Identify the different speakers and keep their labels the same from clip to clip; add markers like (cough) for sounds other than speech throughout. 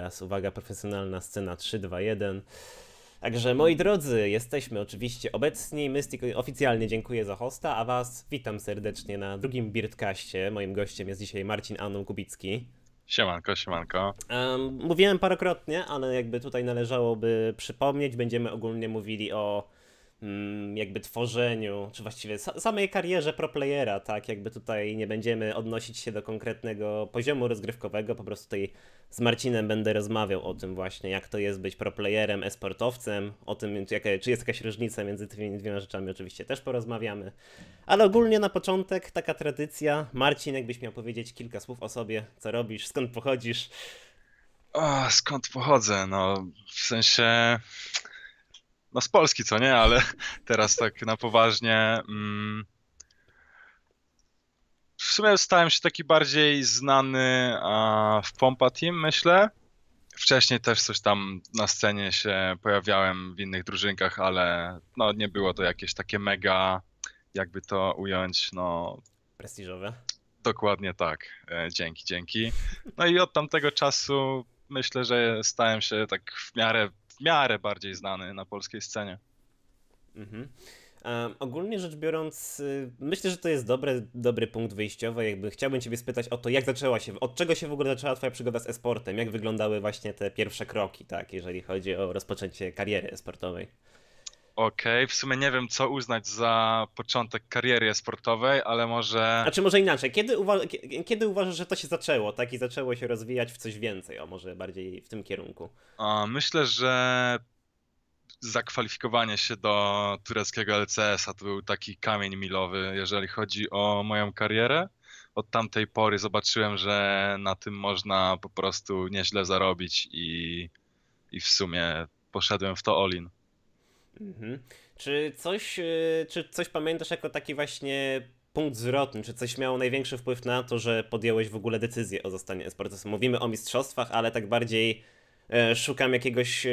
Speaker 1: Teraz uwaga, profesjonalna scena 3, 2, 1. Także moi drodzy, jesteśmy oczywiście obecni. Mystic oficjalnie dziękuję za hosta, a was witam serdecznie na drugim Birdcaście. Moim gościem jest dzisiaj Marcin Anon Kubicki. Siemanko, siemanko. Um, mówiłem parokrotnie, ale jakby tutaj należałoby przypomnieć, będziemy ogólnie mówili o Mm, jakby tworzeniu, czy właściwie samej karierze proplayera, tak? Jakby tutaj nie będziemy odnosić się do konkretnego poziomu rozgrywkowego, po prostu tutaj z Marcinem będę rozmawiał o tym właśnie, jak to jest być proplayerem, esportowcem, o tym, czy, czy jest jakaś różnica między tymi dwiema rzeczami oczywiście też porozmawiamy. Ale ogólnie na początek taka tradycja. Marcin, jakbyś miał powiedzieć kilka słów o sobie, co robisz, skąd pochodzisz?
Speaker 2: O, skąd pochodzę? No, w sensie no z Polski, co nie, ale (laughs) teraz tak na poważnie. Mm, w sumie stałem się taki bardziej znany a, w Pompa Team, myślę. Wcześniej też coś tam na scenie się pojawiałem w innych drużynkach, ale no, nie było to jakieś takie mega, jakby to ująć, no... Prestiżowe. Dokładnie tak. E, dzięki, dzięki. No i od tamtego czasu myślę,
Speaker 1: że stałem się tak w miarę miarę bardziej znany na polskiej scenie. Mhm. Um, ogólnie rzecz biorąc, y, myślę, że to jest dobry, dobry punkt wyjściowy. Jakby chciałbym Ciebie spytać o to, jak zaczęła się, od czego się w ogóle zaczęła Twoja przygoda z esportem? Jak wyglądały właśnie te pierwsze kroki, tak, jeżeli chodzi o rozpoczęcie kariery esportowej? Okej,
Speaker 2: okay. w sumie nie wiem, co uznać za początek kariery sportowej, ale może. A czy może
Speaker 1: inaczej? Kiedy, uwa- kiedy uważasz, że to się zaczęło, tak? I zaczęło się rozwijać w coś więcej, o może bardziej w tym kierunku?
Speaker 2: A, myślę, że zakwalifikowanie się do tureckiego LCS-a to był taki kamień milowy, jeżeli chodzi o moją karierę. Od tamtej pory zobaczyłem, że na tym można po prostu nieźle zarobić i, i w sumie poszedłem w to Olin.
Speaker 1: Mhm. Czy coś, e, czy coś pamiętasz jako taki właśnie punkt zwrotny? Czy coś miało największy wpływ na to, że podjąłeś w ogóle decyzję o zostaniu sportowcem? Mówimy o mistrzostwach, ale tak bardziej e, szukam jakiegoś e,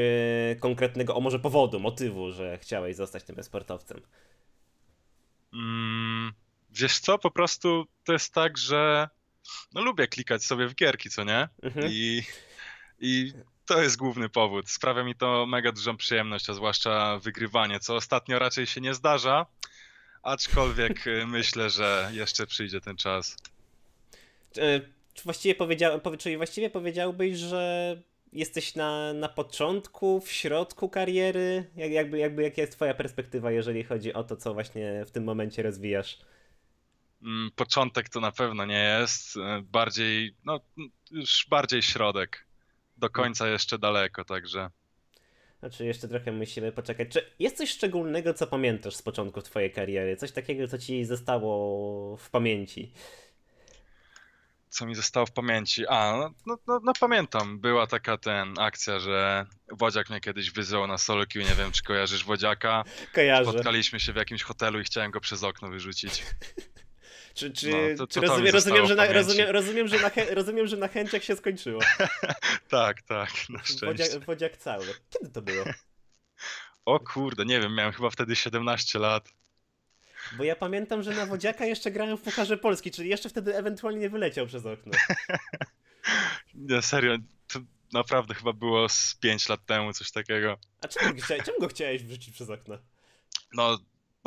Speaker 1: konkretnego, o może powodu, motywu, że chciałeś zostać tym sportowcem.
Speaker 2: Mm, wiesz co, po prostu to jest tak, że no lubię klikać sobie w gierki, co nie? Mhm. I, I to jest główny powód. Sprawia mi to mega dużą przyjemność, a zwłaszcza wygrywanie, co ostatnio raczej się nie zdarza, aczkolwiek y, myślę, że jeszcze przyjdzie ten czas.
Speaker 1: E, czy właściwie, powiedział, czyli właściwie powiedziałbyś, że jesteś na, na początku, w środku kariery? Jak, jakby, jakby, jaka jest Twoja perspektywa, jeżeli chodzi o to, co właśnie w tym momencie rozwijasz?
Speaker 2: Mm, początek to na pewno nie jest, e, bardziej, no, już bardziej środek do końca jeszcze daleko, także.
Speaker 1: Znaczy, jeszcze trochę musimy poczekać. Czy jest coś szczególnego, co pamiętasz z początku twojej kariery? Coś takiego, co ci zostało w pamięci? Co mi zostało w pamięci? A, no, no, no, no pamiętam. Była taka
Speaker 2: ten akcja, że Wodziak mnie kiedyś wyzwał na solo queue. Nie wiem, czy kojarzysz Wodziaka. (laughs) Kojarzę. Spotkaliśmy się w jakimś hotelu i chciałem go przez okno wyrzucić. (laughs)
Speaker 1: Czy, czy, no, to, czy rozumiem, rozumiem, że na, rozumiem, rozumiem, że na, rozumiem, że na chęciach się skończyło.
Speaker 2: (laughs) tak, tak, na szczęście. Wodziak, wodziak cały. Kiedy to było? o kurde, nie wiem, miałem chyba wtedy 17 lat.
Speaker 1: Bo ja pamiętam, że na Wodziaka jeszcze grałem w Pucharze Polski, czyli jeszcze wtedy ewentualnie nie wyleciał przez okno. (laughs)
Speaker 2: nie, serio, to naprawdę chyba było z 5 lat temu, coś takiego.
Speaker 1: A czemu, czemu go chciałeś wrzucić przez okno?
Speaker 2: No,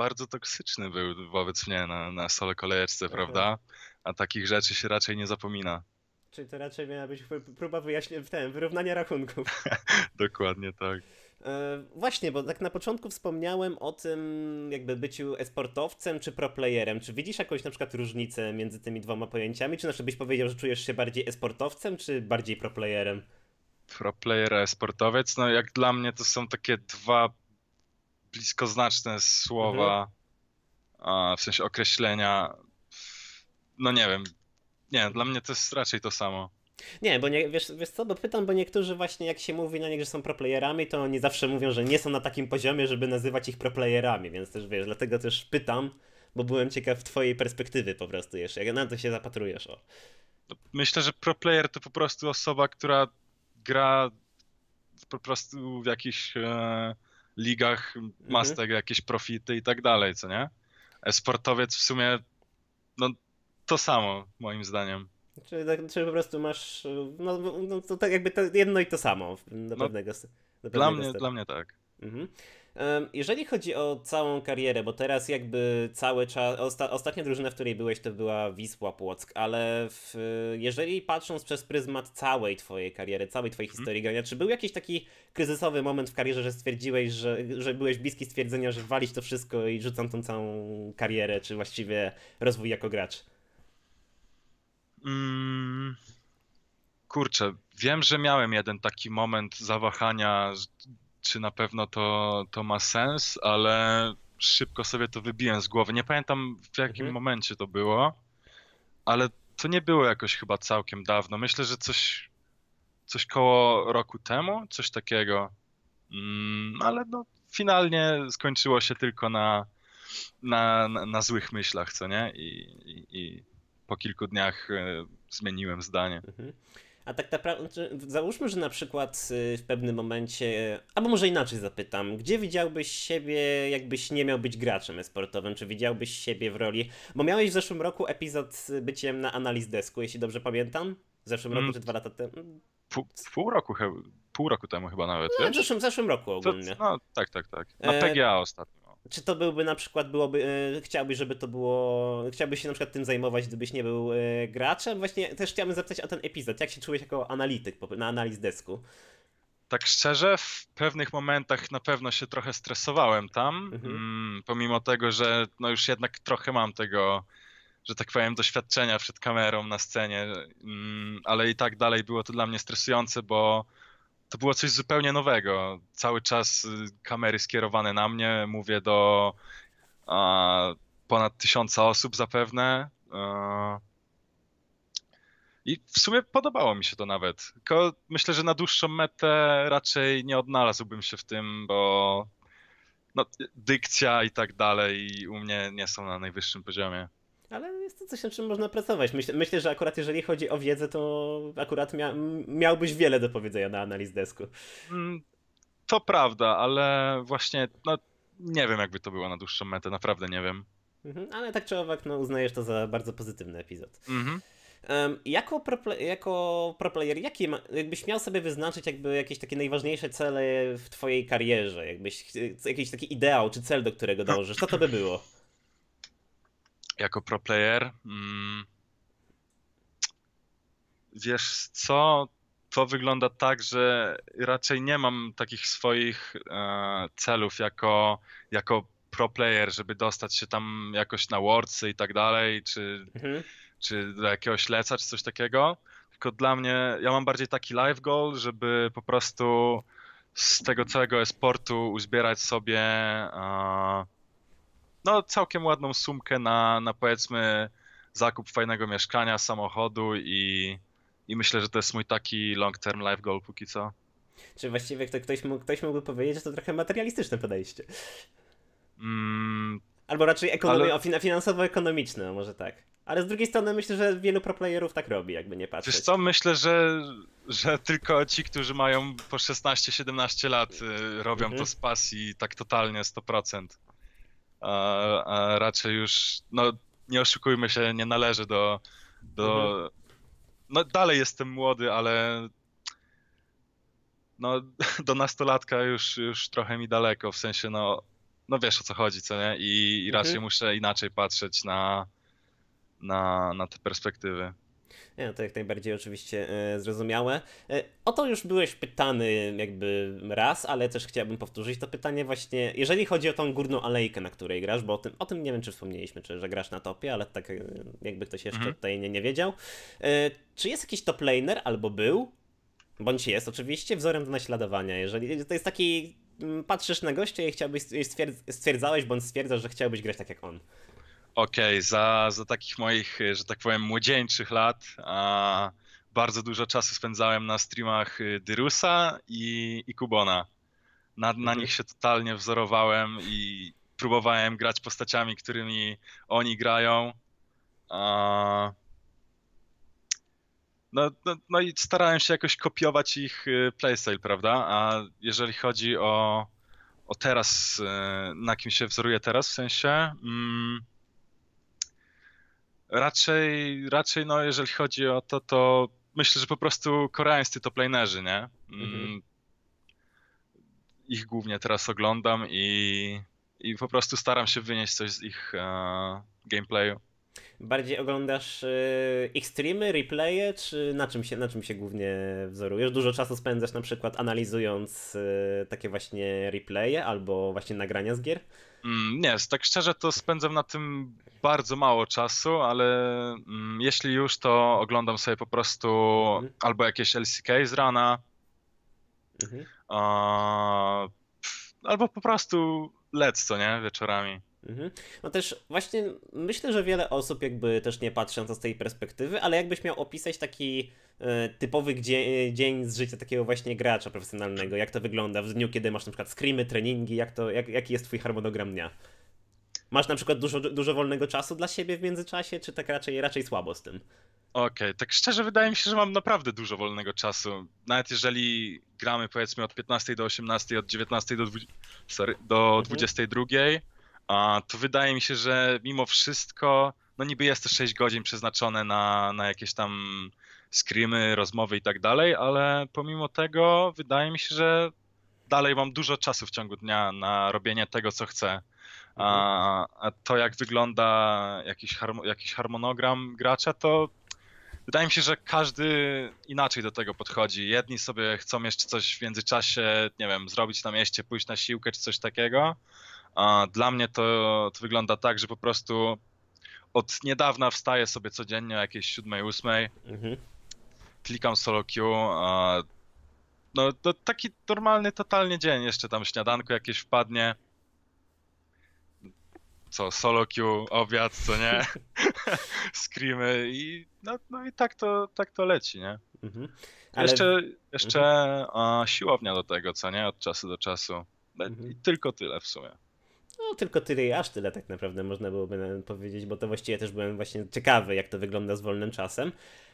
Speaker 2: bardzo toksyczny był wobec mnie na, na stole kolejeczce, okay. prawda? A takich rzeczy się raczej nie zapomina.
Speaker 1: Czyli to raczej miała być próba wyjaśnienia, tym wyrównania rachunków.
Speaker 2: (laughs) Dokładnie tak.
Speaker 1: E, właśnie, bo tak na początku wspomniałem o tym jakby byciu esportowcem czy proplayerem. Czy widzisz jakąś na przykład różnicę między tymi dwoma pojęciami? Czy na przykład byś powiedział, że czujesz się bardziej esportowcem czy bardziej proplayerem?
Speaker 2: Proplayer, esportowiec, no jak dla mnie to są takie dwa bliskoznaczne słowa, mhm. w sensie określenia. No nie wiem. Nie, dla mnie to jest raczej to samo.
Speaker 1: Nie, bo nie, wiesz, wiesz co, bo pytam, bo niektórzy właśnie jak się mówi na nich, że są proplayerami, to oni zawsze mówią, że nie są na takim poziomie, żeby nazywać ich proplayerami, więc też wiesz, dlatego też pytam, bo byłem ciekaw twojej perspektywy po prostu jeszcze, jak na to się zapatrujesz. O.
Speaker 2: Myślę, że proplayer to po prostu osoba, która gra po prostu w jakiś... E ligach mhm. master mhm. jakieś profity i tak dalej, co nie? E-sportowiec w sumie, no to samo moim zdaniem.
Speaker 1: Znaczy, tak, czyli znaczy, po prostu masz, no, no to tak jakby to jedno i to samo do no, pewnego, dla mnie, stopnia. Dla mnie tak. Mhm. Jeżeli chodzi o całą karierę, bo teraz jakby cały czas, osta, ostatnia drużyna, w której byłeś, to była Wisła Płock, ale w, jeżeli patrząc przez pryzmat całej twojej kariery, całej twojej mhm. historii grania, czy był jakiś taki kryzysowy moment w karierze, że stwierdziłeś, że, że byłeś bliski stwierdzenia, że walić to wszystko i rzucam tą całą karierę, czy właściwie rozwój jako gracz?
Speaker 2: Mm, kurczę, wiem, że miałem jeden taki moment zawahania, czy na pewno to, to ma sens, ale szybko sobie to wybiłem z głowy. Nie pamiętam w jakim mhm. momencie to było, ale to nie było jakoś chyba całkiem dawno. Myślę, że coś, coś koło roku temu, coś takiego. Mm, ale no, finalnie skończyło się tylko na, na, na, na złych myślach, co nie? I, i, i po kilku dniach e, zmieniłem zdanie. Mhm.
Speaker 1: A tak naprawdę, znaczy, załóżmy, że na przykład y, w pewnym momencie, albo może inaczej zapytam, gdzie widziałbyś siebie, jakbyś nie miał być graczem sportowym? Czy widziałbyś siebie w roli? Bo miałeś w zeszłym roku epizod z byciem na analiz desku, jeśli dobrze pamiętam. W zeszłym roku mm. czy dwa lata temu?
Speaker 2: Pół, pół roku chyba pół roku temu chyba nawet. No, w, zeszłym, w zeszłym roku ogólnie. To, no, tak, tak, tak. Na PGA e, ostatnio.
Speaker 1: Czy to byłby na przykład, byłoby, e, chciałbyś, żeby to było, chciałbyś się na przykład tym zajmować, gdybyś nie był e, graczem? Właśnie też chciałbym zapytać o ten epizod. Jak się czułeś jako analityk na analiz desku? Tak szczerze, w pewnych momentach na pewno się trochę stresowałem tam, mhm.
Speaker 2: mm, pomimo tego, że no już jednak trochę mam tego, że tak powiem, doświadczenia przed kamerą na scenie, mm, ale i tak dalej było to dla mnie stresujące, bo to było coś zupełnie nowego. Cały czas y, kamery skierowane na mnie, mówię do a, ponad tysiąca osób zapewne. A, I w sumie podobało mi się to nawet. Tylko myślę, że na dłuższą metę raczej nie odnalazłbym się w tym, bo no, dykcja i tak dalej u mnie nie są na najwyższym poziomie.
Speaker 1: Ale jest to coś, na czym można pracować. Myślę, myślę że akurat jeżeli chodzi o wiedzę, to akurat mia miałbyś wiele do powiedzenia na analiz desku. Mm,
Speaker 2: to prawda, ale właśnie no, nie wiem, jakby to było na dłuższą metę, naprawdę nie wiem.
Speaker 1: Mhm, ale tak czy owak, no, uznajesz to za bardzo pozytywny epizod. Mhm. Um, jako, pro, jako pro player, jakie ma, jakbyś miał sobie wyznaczyć jakby jakieś takie najważniejsze cele w twojej karierze? Jakbyś, e, jakiś taki ideał czy cel, do którego (clears throat) dążysz, co to by było?
Speaker 2: jako pro player. Mm, wiesz co? To wygląda tak, że raczej nie mam takich swoich e, celów jako, jako pro player, żeby dostać się tam jakoś na Wordsy i tak dalej, czy, mhm. czy do jakiegoś leca, czy coś takiego. Tylko dla mnie, ja mam bardziej taki live goal, żeby po prostu z tego całego esportu uzbierać sobie. E, no, całkiem ładną sumkę na, na powiedzmy zakup fajnego mieszkania, samochodu i, i myślę, że to jest mój taki long term life goal póki co.
Speaker 1: Czy właściwie ktoś, mógł, ktoś mógłby powiedzieć, że to trochę materialistyczne podejście? Mm, Albo raczej ekonomia, ale... finansowo-ekonomiczne, może tak. Ale z drugiej strony myślę, że wielu proplayerów tak robi, jakby nie patrzeć. Wiesz
Speaker 2: co, myślę, że, że tylko ci, którzy mają po 16-17 lat y, robią mhm. to z pasji tak totalnie 100% a, a raczej już, no nie oszukujmy się, nie należy do,
Speaker 1: do mhm.
Speaker 2: no dalej jestem młody, ale no (laughs) do nastolatka już, już trochę mi daleko, w sensie no, no wiesz o co chodzi, co nie? I, i raczej mhm. muszę inaczej patrzeć na, na, na te perspektywy.
Speaker 1: Nie, no to jak najbardziej oczywiście e, zrozumiałe. E, o to już byłeś pytany jakby raz, ale też chciałbym powtórzyć to pytanie właśnie, jeżeli chodzi o tą górną alejkę, na której grasz, bo o tym, o tym nie wiem, czy wspomnieliśmy, czy że grasz na topie, ale tak e, jakby ktoś jeszcze mhm. tutaj nie, nie wiedział. E, czy jest jakiś top laner, albo był, bądź jest oczywiście, wzorem do naśladowania, jeżeli to jest taki mm, patrzysz na gościa i chciałbyś, stwierdz, stwierdzałeś bądź stwierdzasz, że chciałbyś grać tak jak on.
Speaker 2: Okej, okay, za, za takich moich, e, że tak powiem, młodzieńczych lat a, bardzo dużo czasu spędzałem na streamach e, Dyrusa i, i Kubona. Na, na mhm. nich się totalnie wzorowałem i próbowałem grać postaciami, którymi oni grają. A, no, no, no, i starałem się jakoś kopiować ich e, playstyle, prawda? A jeżeli chodzi o, o teraz, na kim się wzoruje teraz w sensie, mm, Raczej, raczej no, jeżeli chodzi o to, to myślę, że po prostu koreańscy to playnerzy nie? Mhm. Mm. Ich głównie teraz oglądam i, i po prostu staram się wynieść coś z ich e, gameplayu.
Speaker 1: Bardziej oglądasz extreme y, ich replaye, czy na czym, się, na czym się głównie wzorujesz? Dużo czasu spędzasz na przykład analizując y, takie właśnie replaye albo właśnie nagrania z gier? Mm, nie, tak szczerze to spędzam na tym bardzo mało czasu, ale mm,
Speaker 2: jeśli już, to oglądam sobie po prostu mhm. albo jakieś LCK z rana, mhm.
Speaker 1: a, pff, albo po prostu lec, co nie, wieczorami. Mhm. No też właśnie myślę, że wiele osób jakby też nie patrząc to z tej perspektywy, ale jakbyś miał opisać taki e, typowy dzień, dzień z życia takiego właśnie gracza profesjonalnego, jak to wygląda w dniu, kiedy masz na przykład screamy, treningi, jak to, jak, jaki jest twój harmonogram dnia? Masz na przykład dużo, dużo wolnego czasu dla siebie w międzyczasie, czy tak raczej, raczej słabo z tym?
Speaker 2: Okej, okay, tak szczerze wydaje mi się, że mam naprawdę dużo wolnego czasu. Nawet jeżeli gramy powiedzmy od 15 do 18, od 19 do, 20, sorry, do mhm. 22, a, to wydaje mi się, że mimo wszystko, no niby jest to 6 godzin przeznaczone na, na jakieś tam screamy, rozmowy i tak dalej, ale pomimo tego wydaje mi się, że dalej mam dużo czasu w ciągu dnia na robienie tego, co chcę. A, a to, jak wygląda jakiś, jakiś harmonogram gracza, to wydaje mi się, że każdy inaczej do tego podchodzi. Jedni sobie chcą jeszcze coś w międzyczasie, nie wiem, zrobić na mieście, pójść na siłkę czy coś takiego, dla mnie to, to wygląda tak, że po prostu od niedawna wstaję sobie codziennie o jakiejś 7, 8. Mhm. Klikam solo queue. No to taki normalny, totalnie dzień. Jeszcze tam śniadanko jakieś wpadnie. Co, solo queue, obiad, co nie? (laughs) Screamy i no, no i tak to, tak to leci, nie? Mhm. Ale... Jeszcze, jeszcze mhm. a, siłownia do tego, co nie? Od czasu do czasu. I mhm. tylko tyle w sumie
Speaker 1: tylko tyle i aż tyle tak naprawdę można byłoby powiedzieć, bo to właściwie też byłem właśnie ciekawy, jak to wygląda z wolnym czasem,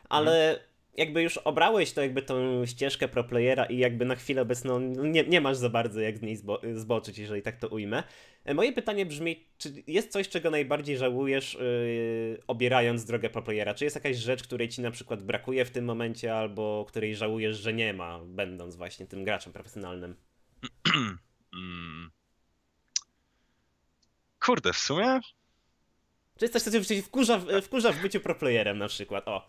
Speaker 1: ale... Mhm jakby już obrałeś to jakby tą ścieżkę pro playera i jakby na chwilę obecną nie, nie masz za bardzo jak z niej zbo zboczyć, jeżeli tak to ujmę. E, moje pytanie brzmi, czy jest coś, czego najbardziej żałujesz yy, obierając drogę pro playera? Czy jest jakaś rzecz, której ci na przykład brakuje w tym momencie albo której żałujesz, że nie ma, będąc właśnie tym graczem profesjonalnym? (clears throat) Mm kurde, w sumie... Czy jesteś coś, co cię wkurza, wkurza w byciu proplayerem na przykład, o.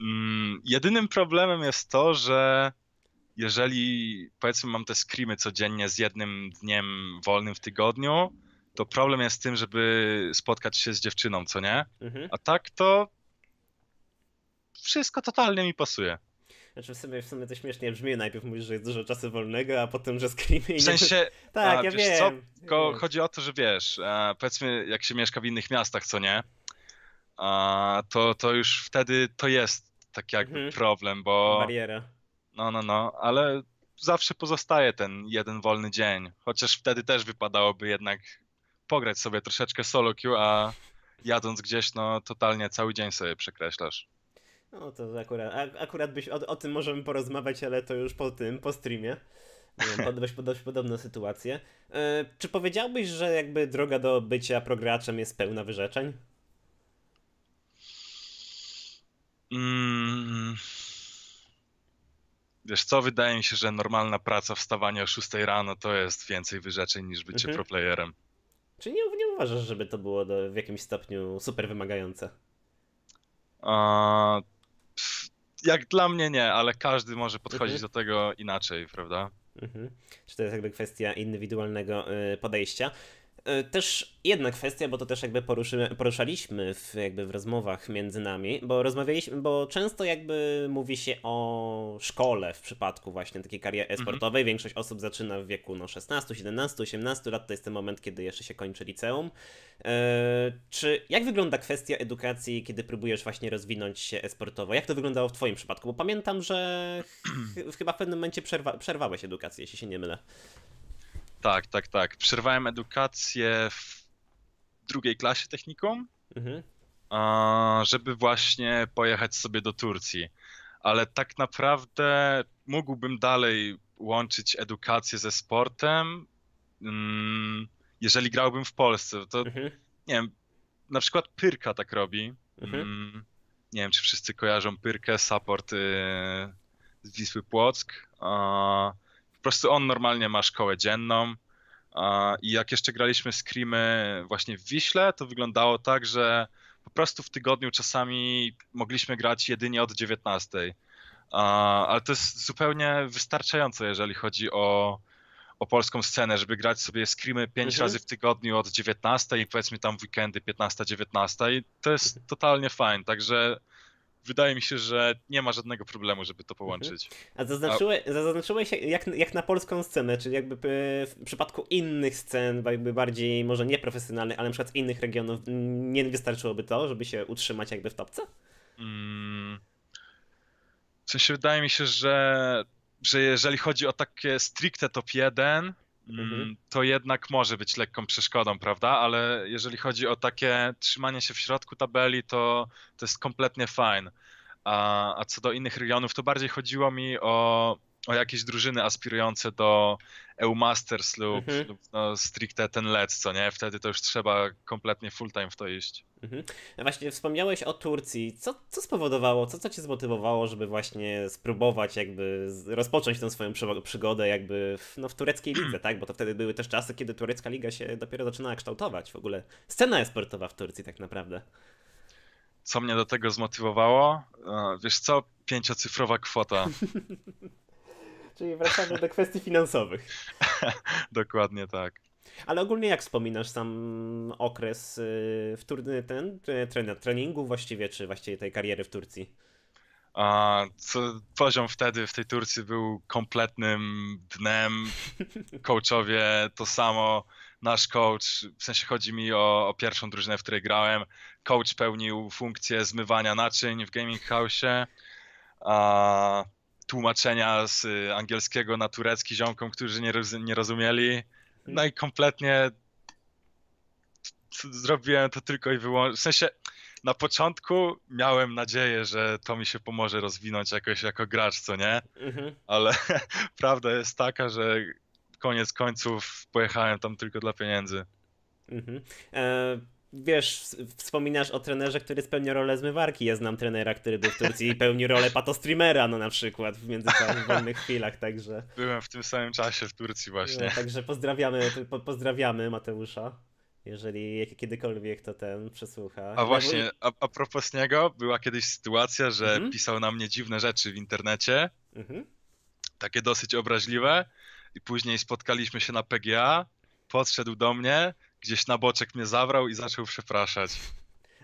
Speaker 1: Mm, jedynym problemem
Speaker 2: jest to, że jeżeli powiedzmy mam te skrimy codziennie z jednym dniem wolnym w tygodniu, to problem jest z tym, żeby spotkać się z dziewczyną, co nie? Mhm. A tak to wszystko totalnie mi pasuje.
Speaker 1: Znaczy w sumie, w sumie to śmiesznie brzmi, najpierw mówisz, że jest dużo czasu wolnego, a potem, że screamy i... W sensie, nie... tak, a, ja wiem. Co?
Speaker 2: chodzi o to, że wiesz, powiedzmy jak się mieszka w innych miastach, co nie, to, to już wtedy to jest tak jakby mhm. problem, bo... Bariera. No, no, no, ale zawsze pozostaje ten jeden wolny dzień, chociaż wtedy też wypadałoby jednak pograć sobie troszeczkę solo queue, a jadąc gdzieś, no totalnie cały dzień sobie przekreślasz.
Speaker 1: No to akurat, akurat byś, o, o, tym możemy porozmawiać, ale to już po tym, po streamie. podobnie dość podobną sytuację. E, czy powiedziałbyś, że jakby droga do bycia prograczem jest pełna wyrzeczeń?
Speaker 2: Mm. Wiesz co, wydaje mi się, że normalna praca, wstawanie o 6 rano to jest więcej wyrzeczeń niż bycie mhm. proplayerem.
Speaker 1: Czy nie, nie uważasz, żeby to było do, w jakimś stopniu super wymagające?
Speaker 2: A, jak dla mnie nie, ale każdy może podchodzić mhm. do tego inaczej, prawda?
Speaker 1: Mhm. Czy to jest jakby kwestia indywidualnego y, podejścia? E, też jedna kwestia, bo to też jakby poruszy, poruszaliśmy w, jakby w rozmowach między nami, bo rozmawialiśmy, bo często jakby mówi się o szkole w przypadku właśnie takiej kariery mhm. sportowej. Większość osób zaczyna w wieku no, 16, 17, 18 lat, to jest ten moment, kiedy jeszcze się kończy liceum. E, czy jak wygląda kwestia edukacji, kiedy próbujesz właśnie rozwinąć się eSportowo? sportowo? Jak to wyglądało w Twoim przypadku? Bo pamiętam, że ch chyba w pewnym momencie przerwa przerwałeś edukację, jeśli się nie mylę. Tak, tak, tak. Przerwałem edukację w drugiej klasie technikum, mhm.
Speaker 2: żeby właśnie pojechać sobie do Turcji. Ale tak naprawdę mógłbym dalej łączyć edukację ze sportem, mm, jeżeli grałbym w Polsce. To mhm. nie wiem, na przykład Pyrka tak robi. Mhm. Mm, nie wiem, czy wszyscy kojarzą Pyrkę, support z y, Wisły Płock prostu on normalnie ma szkołę dzienną. I jak jeszcze graliśmy screamy właśnie w Wiśle, to wyglądało tak, że po prostu w tygodniu czasami mogliśmy grać jedynie od 19. Ale to jest zupełnie wystarczające, jeżeli chodzi o, o polską scenę, żeby grać sobie screamy 5 mhm. razy w tygodniu od 19 i powiedzmy tam w weekendy 15-19. To jest mhm. totalnie fajne, także wydaje mi się, że nie ma żadnego problemu, żeby to połączyć. A zaznaczyłeś,
Speaker 1: A... zaznaczyłeś jak, jak na polską scenę, czyli jakby w przypadku innych scen, jakby bardziej może nieprofesjonalnych, ale na przykład innych regionów, nie wystarczyłoby to, żeby się utrzymać jakby w topce?
Speaker 2: Mm. W sensie wydaje mi się, że, że jeżeli chodzi o takie stricte top 1, mhm. Mm, to jednak może być lekką przeszkodą, prawda? Ale jeżeli chodzi o takie trzymanie się w środku tabeli, to, to jest kompletnie fajne. A, a co do innych regionów, to bardziej chodziło mi o o jakieś drużyny aspirujące do EU Masters lub, mhm. lub no, stricte ten Let's co nie? Wtedy to już trzeba kompletnie full time w to iść.
Speaker 1: Mhm. No właśnie wspomniałeś o Turcji. Co, co spowodowało, co, co cię zmotywowało, żeby właśnie spróbować jakby rozpocząć tę swoją przygodę jakby w, no, w tureckiej lidze, tak? Bo to wtedy były też czasy, kiedy turecka liga się dopiero zaczynała kształtować w ogóle. Scena eSportowa w Turcji tak naprawdę.
Speaker 2: Co mnie do tego zmotywowało? E, wiesz co? Pięciocyfrowa kwota. (laughs)
Speaker 1: czyli wracamy do kwestii finansowych.
Speaker 2: (laughs) Dokładnie
Speaker 1: tak. Ale ogólnie jak wspominasz sam okres y, w ten, y, ten, treningu właściwie, czy właściwie tej kariery w Turcji? A, co, poziom
Speaker 2: wtedy w tej Turcji był kompletnym dnem. (laughs) Coachowie to samo. Nasz coach, w sensie chodzi mi o, o pierwszą drużynę, w której grałem. Coach pełnił funkcję zmywania naczyń w gaming house. A, tłumaczenia z y, angielskiego na turecki ziomkom, którzy nie, roz, nie rozumieli. No i kompletnie zrobiłem to tylko i wyłącznie. W sensie na początku miałem nadzieję, że to mi się pomoże rozwinąć jakoś jako gracz, co nie? Mhm. Ale (laughs) prawda jest taka, że koniec końców pojechałem tam tylko dla pieniędzy.
Speaker 1: Mhm. E wiesz, wspominasz o trenerze, który spełnia rolę zmywarki. Ja znam trenera, który był w Turcji i pełni rolę patostreamera, no na przykład, w międzyczasie, w wolnych chwilach, także... Byłem w tym samym czasie w Turcji właśnie. No, także pozdrawiamy, po, pozdrawiamy Mateusza. Jeżeli kiedykolwiek to ten przesłucha. A właśnie,
Speaker 2: a, a propos niego, była kiedyś sytuacja, że mhm. pisał na mnie dziwne rzeczy w internecie, mhm. takie dosyć obraźliwe, i później spotkaliśmy się na PGA, podszedł do mnie, gdzieś na boczek mnie zabrał i zaczął przepraszać.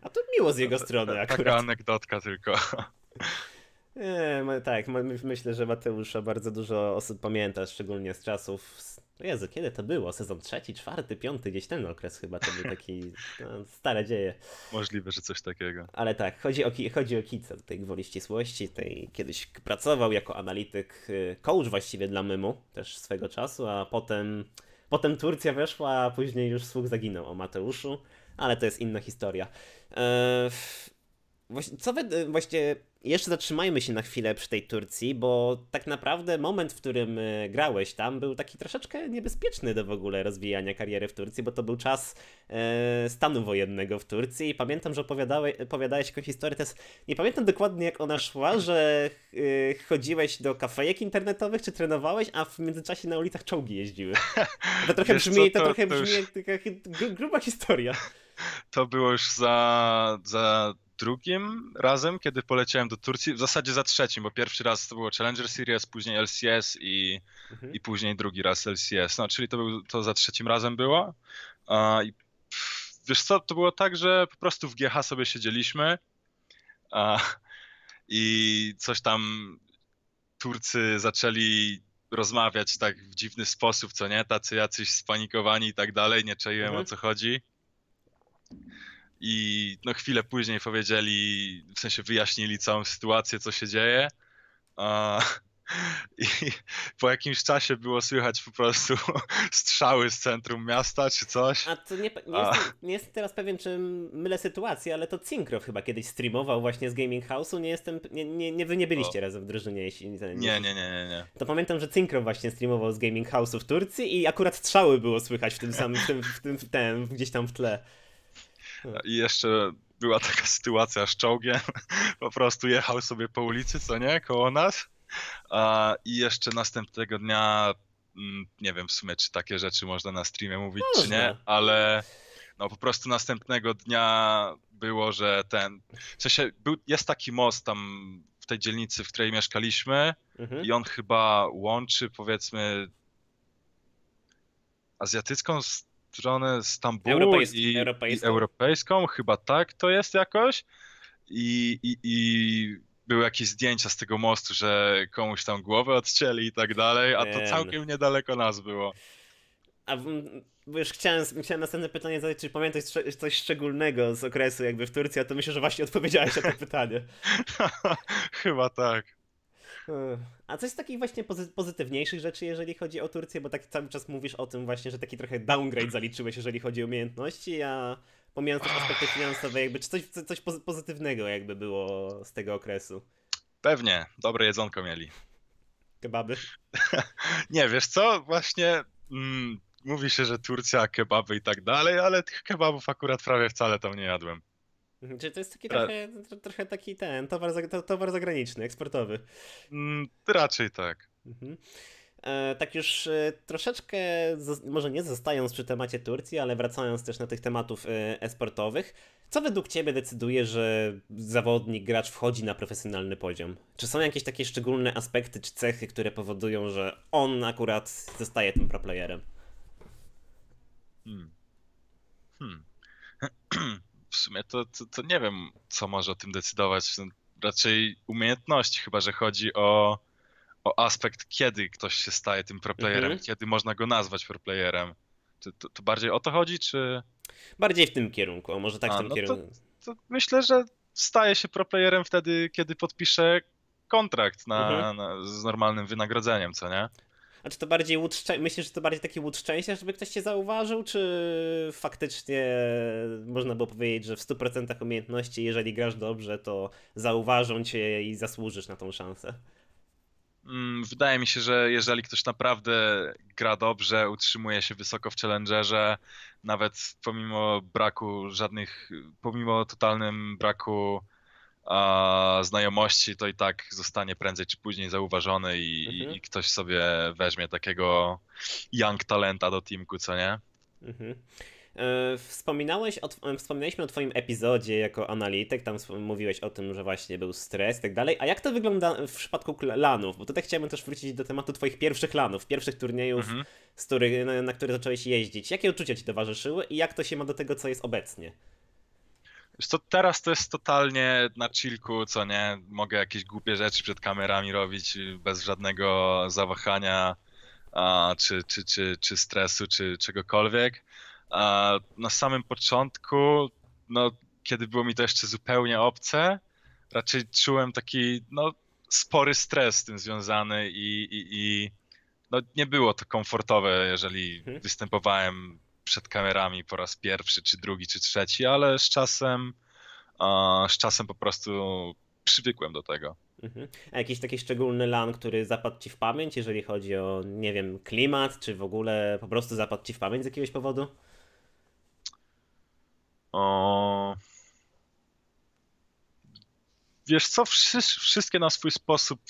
Speaker 1: A to miło z jego strony akurat. Taka
Speaker 2: anegdotka tylko.
Speaker 1: Nie, tak, myślę, że Mateusza bardzo dużo osób pamięta, szczególnie z czasów. No Jezu, kiedy to było? Sezon trzeci, czwarty, piąty, gdzieś ten okres chyba to był taki (laughs) no, stare dzieje. Możliwe, że coś takiego. Ale tak, chodzi o, chodzi o Kica, tej gwoli ścisłości, tej kiedyś pracował jako analityk, y, coach właściwie dla Mymu też swego czasu, a potem Potem Turcja weszła, a później już słuch zaginął o Mateuszu, ale to jest inna historia. Eee, co wy, e, jeszcze zatrzymajmy się na chwilę przy tej Turcji, bo tak naprawdę moment, w którym e, grałeś tam, był taki troszeczkę niebezpieczny do w ogóle rozwijania kariery w Turcji, bo to był czas e, stanu wojennego w Turcji i pamiętam, że opowiadałeś, opowiadałeś jakąś historię, teraz nie pamiętam dokładnie jak ona szła, że e, chodziłeś do kafejek internetowych, czy trenowałeś, a w międzyczasie na ulicach czołgi jeździły. To trochę Wiesz brzmi, to, to, trochę to brzmi już... jak taka gruba historia.
Speaker 2: To było już za, za drugim razem, kiedy poleciałem do Turcji, w zasadzie za trzecim, bo pierwszy raz to było Challenger Series, później LCS i, mhm. i później drugi raz LCS. No, czyli to, był, to za trzecim razem było. A, i, wiesz co, to było tak, że po prostu w GH sobie siedzieliśmy a, i coś tam Turcy zaczęli rozmawiać tak w dziwny sposób, co nie? Tacy jacyś spanikowani i tak dalej, nie czaiłem mhm. o co chodzi i no chwilę później powiedzieli, w sensie wyjaśnili całą sytuację, co się dzieje. (laughs) I po jakimś czasie było słychać po prostu (laughs) strzały z centrum miasta czy coś. A to nie, nie, A. Jestem,
Speaker 1: nie jestem, teraz pewien, czy mylę sytuację, ale to Cinkrow chyba kiedyś streamował właśnie z Gaming House'u. Nie jestem, nie, nie, nie wy nie byliście o. razem w drużynie, jeśli nie nie, nie, nie, nie, nie. To pamiętam, że Cinkrow właśnie streamował z Gaming House'u w Turcji i akurat strzały było słychać w tym samym, w tym, w tym, w tym, gdzieś tam w tle.
Speaker 2: I jeszcze była taka sytuacja z czołgiem. (laughs) Po prostu jechał sobie po ulicy, co nie, koło nas. I jeszcze następnego dnia, mm, nie wiem w sumie, czy takie rzeczy można na streamie mówić, czy nie, ale no po prostu następnego dnia było, że ten. W sensie był, jest taki most tam w tej dzielnicy, w której mieszkaliśmy, Mhm. i on chyba łączy powiedzmy azjatycką stronę Stambułu Europejsk i, europejską. i europejską, chyba tak to jest jakoś. I, i, i były jakieś zdjęcia z tego mostu, że komuś tam głowę odcięli i tak dalej, a to całkiem
Speaker 1: niedaleko nas było. A bo już chciałem, chciałem następne pytanie zadać, czy pamiętasz coś szczególnego z okresu jakby w Turcji, a to myślę, że właśnie (laughs) odpowiedziałeś na to pytanie. (laughs) Chyba tak. A coś z takich właśnie pozytywniejszych rzeczy, jeżeli chodzi o Turcję, bo tak cały czas mówisz o tym właśnie, że taki trochę downgrade zaliczyłeś, jeżeli chodzi o umiejętności, a pomijając też aspekty finansowe, jakby czy coś, coś pozytywnego jakby było z tego okresu?
Speaker 2: Pewnie, dobre jedzonko
Speaker 1: mieli. Kebaby? (laughs)
Speaker 2: nie, wiesz co, właśnie mm, mówi się, że Turcja, kebaby i tak dalej, ale tych kebabów akurat prawie wcale tam nie jadłem.
Speaker 1: Mhm. czy to jest taki trochę, trochę, taki ten, towar, towar zagraniczny, eksportowy. Mm, raczej tak. Mhm. E, tak już e, troszeczkę, może nie zostając przy temacie Turcji, ale wracając też na tych tematów e, eksportowych esportowych, co według Ciebie decyduje, że zawodnik, gracz wchodzi na profesjonalny poziom? Czy są jakieś takie szczególne aspekty czy cechy, które powodują, że on akurat zostaje tym proplayerem?
Speaker 2: Hmm. Hmm. (clears throat) hmm w sumie to, to, to, nie wiem, co może o tym decydować. Raczej umiejętności, chyba że chodzi o, o aspekt, kiedy ktoś się staje tym proplayerem, mhm. kiedy można go nazwać proplayerem. Czy to, to, bardziej o to chodzi, czy. Bardziej w tym
Speaker 1: kierunku, a może tak a, w tym no kierunku.
Speaker 2: To, to, myślę, że staje się proplayerem wtedy, kiedy podpisze kontrakt na, mhm. na, z normalnym wynagrodzeniem, co nie?
Speaker 1: A czy to bardziej łód myślisz, że to bardziej taki łód szczęścia, żeby ktoś cię zauważył, czy faktycznie można było powiedzieć, że w 100% umiejętności, jeżeli grasz dobrze, to zauważą cię i zasłużysz na tą szansę?
Speaker 2: Mm, wydaje mi się, że jeżeli ktoś naprawdę gra dobrze, utrzymuje się wysoko w challengerze, nawet pomimo braku żadnych, pomimo totalnym braku a, znajomości, to i tak zostanie prędzej czy później zauważony i, mhm. i ktoś sobie weźmie takiego young talenta do teamku, co nie?
Speaker 1: Mhm. E, wspominałeś o, e, wspominaliśmy o Twoim epizodzie jako analityk, tam mówiłeś o tym, że właśnie był stres i tak dalej. A jak to wygląda w przypadku lanów? Bo tutaj chciałbym też wrócić do tematu Twoich pierwszych lanów, pierwszych turniejów, mhm. z których, na, na które zacząłeś jeździć. Jakie uczucia Ci towarzyszyły i jak to się ma do tego, co jest obecnie? Wiesz teraz
Speaker 2: to jest totalnie na chillku, co nie? Mogę jakieś głupie rzeczy przed kamerami robić bez żadnego zawahania a, czy, czy, czy, czy stresu, czy czegokolwiek. A, na samym początku, no, kiedy było mi to jeszcze zupełnie obce, raczej czułem taki no, spory stres z tym związany i, i, i no, nie było to komfortowe, jeżeli mhm. występowałem przed kamerami po raz pierwszy, czy drugi, czy trzeci, ale z czasem, a, z czasem po prostu przywykłem do tego.
Speaker 1: Mhm. A jakiś taki szczególny LAN, który zapadł ci w pamięć, jeżeli chodzi o, nie wiem, klimat, czy w ogóle po prostu zapadł ci w pamięć z jakiegoś powodu? O...
Speaker 2: Wiesz co, Wszy wszystkie na swój sposób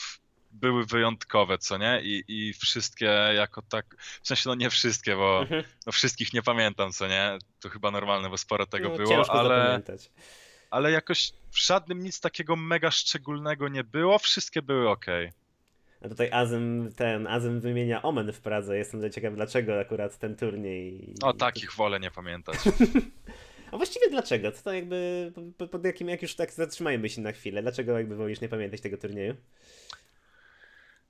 Speaker 2: były wyjątkowe, co nie? I, i wszystkie jako tak, w sensie no nie wszystkie, bo mhm. no wszystkich nie pamiętam, co nie? To chyba normalne, bo sporo tego no, było, ale... Zapamiętać. Ale
Speaker 1: jakoś w żadnym nic takiego mega szczególnego nie było, wszystkie były ok. A tutaj Azem, ten Azem wymienia Omen w Pradze. Jestem ciekaw, dlaczego akurat ten turniej.
Speaker 2: O, takich to... wolę nie pamiętać.
Speaker 1: (laughs) A właściwie dlaczego? To, to jakby pod, pod jakim, jak już tak zatrzymajmy się na chwilę, dlaczego jakby wolisz nie pamiętać tego turnieju?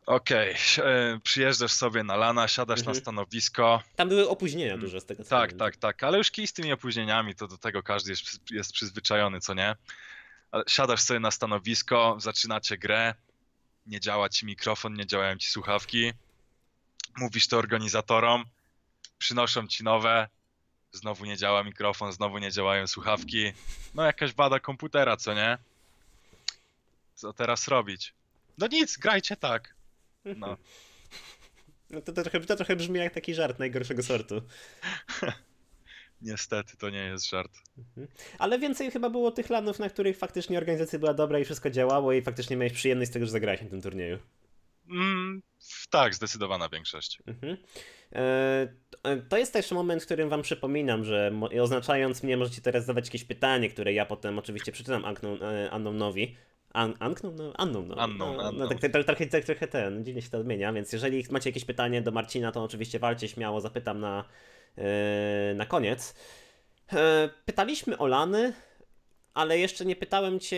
Speaker 2: Okej, okay. (laughs) E, przyjeżdżasz sobie na lana, siadasz mhm. na stanowisko.
Speaker 1: Tam były opóźnienia
Speaker 2: duże z tego co Tak, tak, tak, ale już kij z tymi opóźnieniami, to do tego każdy jest, jest przyzwyczajony, co nie? siadasz sobie na stanowisko, zaczynacie grę, nie działa ci mikrofon, nie działają ci słuchawki, mówisz to organizatorom, przynoszą ci nowe, znowu nie działa mikrofon, znowu nie działają słuchawki. No jakaś wada komputera, co nie? Co teraz robić?
Speaker 1: No nic, grajcie tak. No. No to, to, trochę, to trochę brzmi jak taki żart najgorszego sortu. (laughs)
Speaker 2: Niestety, to nie jest żart. Mhm.
Speaker 1: Ale więcej chyba było tych lanów, na których faktycznie organizacja była dobra i wszystko działało i faktycznie miałeś przyjemność z tego, że zagrałeś na tym turnieju. Mm, tak, zdecydowana większość. Mhm. E, e, to jest też moment, w którym wam przypominam, że oznaczając mnie możecie teraz zadawać jakieś pytanie, które ja potem oczywiście przeczytam Anonowi, e, An, no, Anną, no. No, no, tak, tak trochę, tak, trochę ten, dziwnie się to odmienia, więc jeżeli macie jakieś pytanie do Marcina, to oczywiście walcie śmiało, zapytam na, yy, na koniec. Yy, pytaliśmy o Lany, ale jeszcze nie pytałem cię,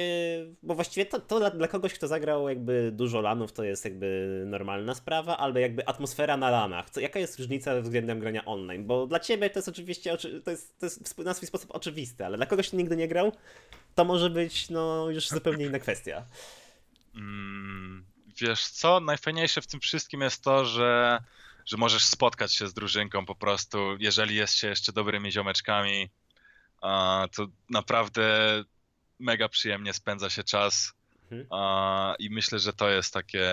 Speaker 1: bo właściwie to, to dla, dla, kogoś, kto zagrał jakby dużo lanów, to jest jakby normalna sprawa, albo jakby atmosfera na lanach. Co, jaka jest różnica względem grania online? Bo dla ciebie to jest oczywiście, to jest, to jest na swój sposób oczywiste, ale dla kogoś, kto nigdy nie grał, to może być no, już zupełnie inna kwestia.
Speaker 2: Mm, wiesz co, najfajniejsze w tym wszystkim jest to, że, że możesz spotkać się z drużynką po prostu, jeżeli jest się jeszcze dobrymi ziomeczkami, to naprawdę mega przyjemnie spędza się czas. Mhm. I myślę, że to jest takie,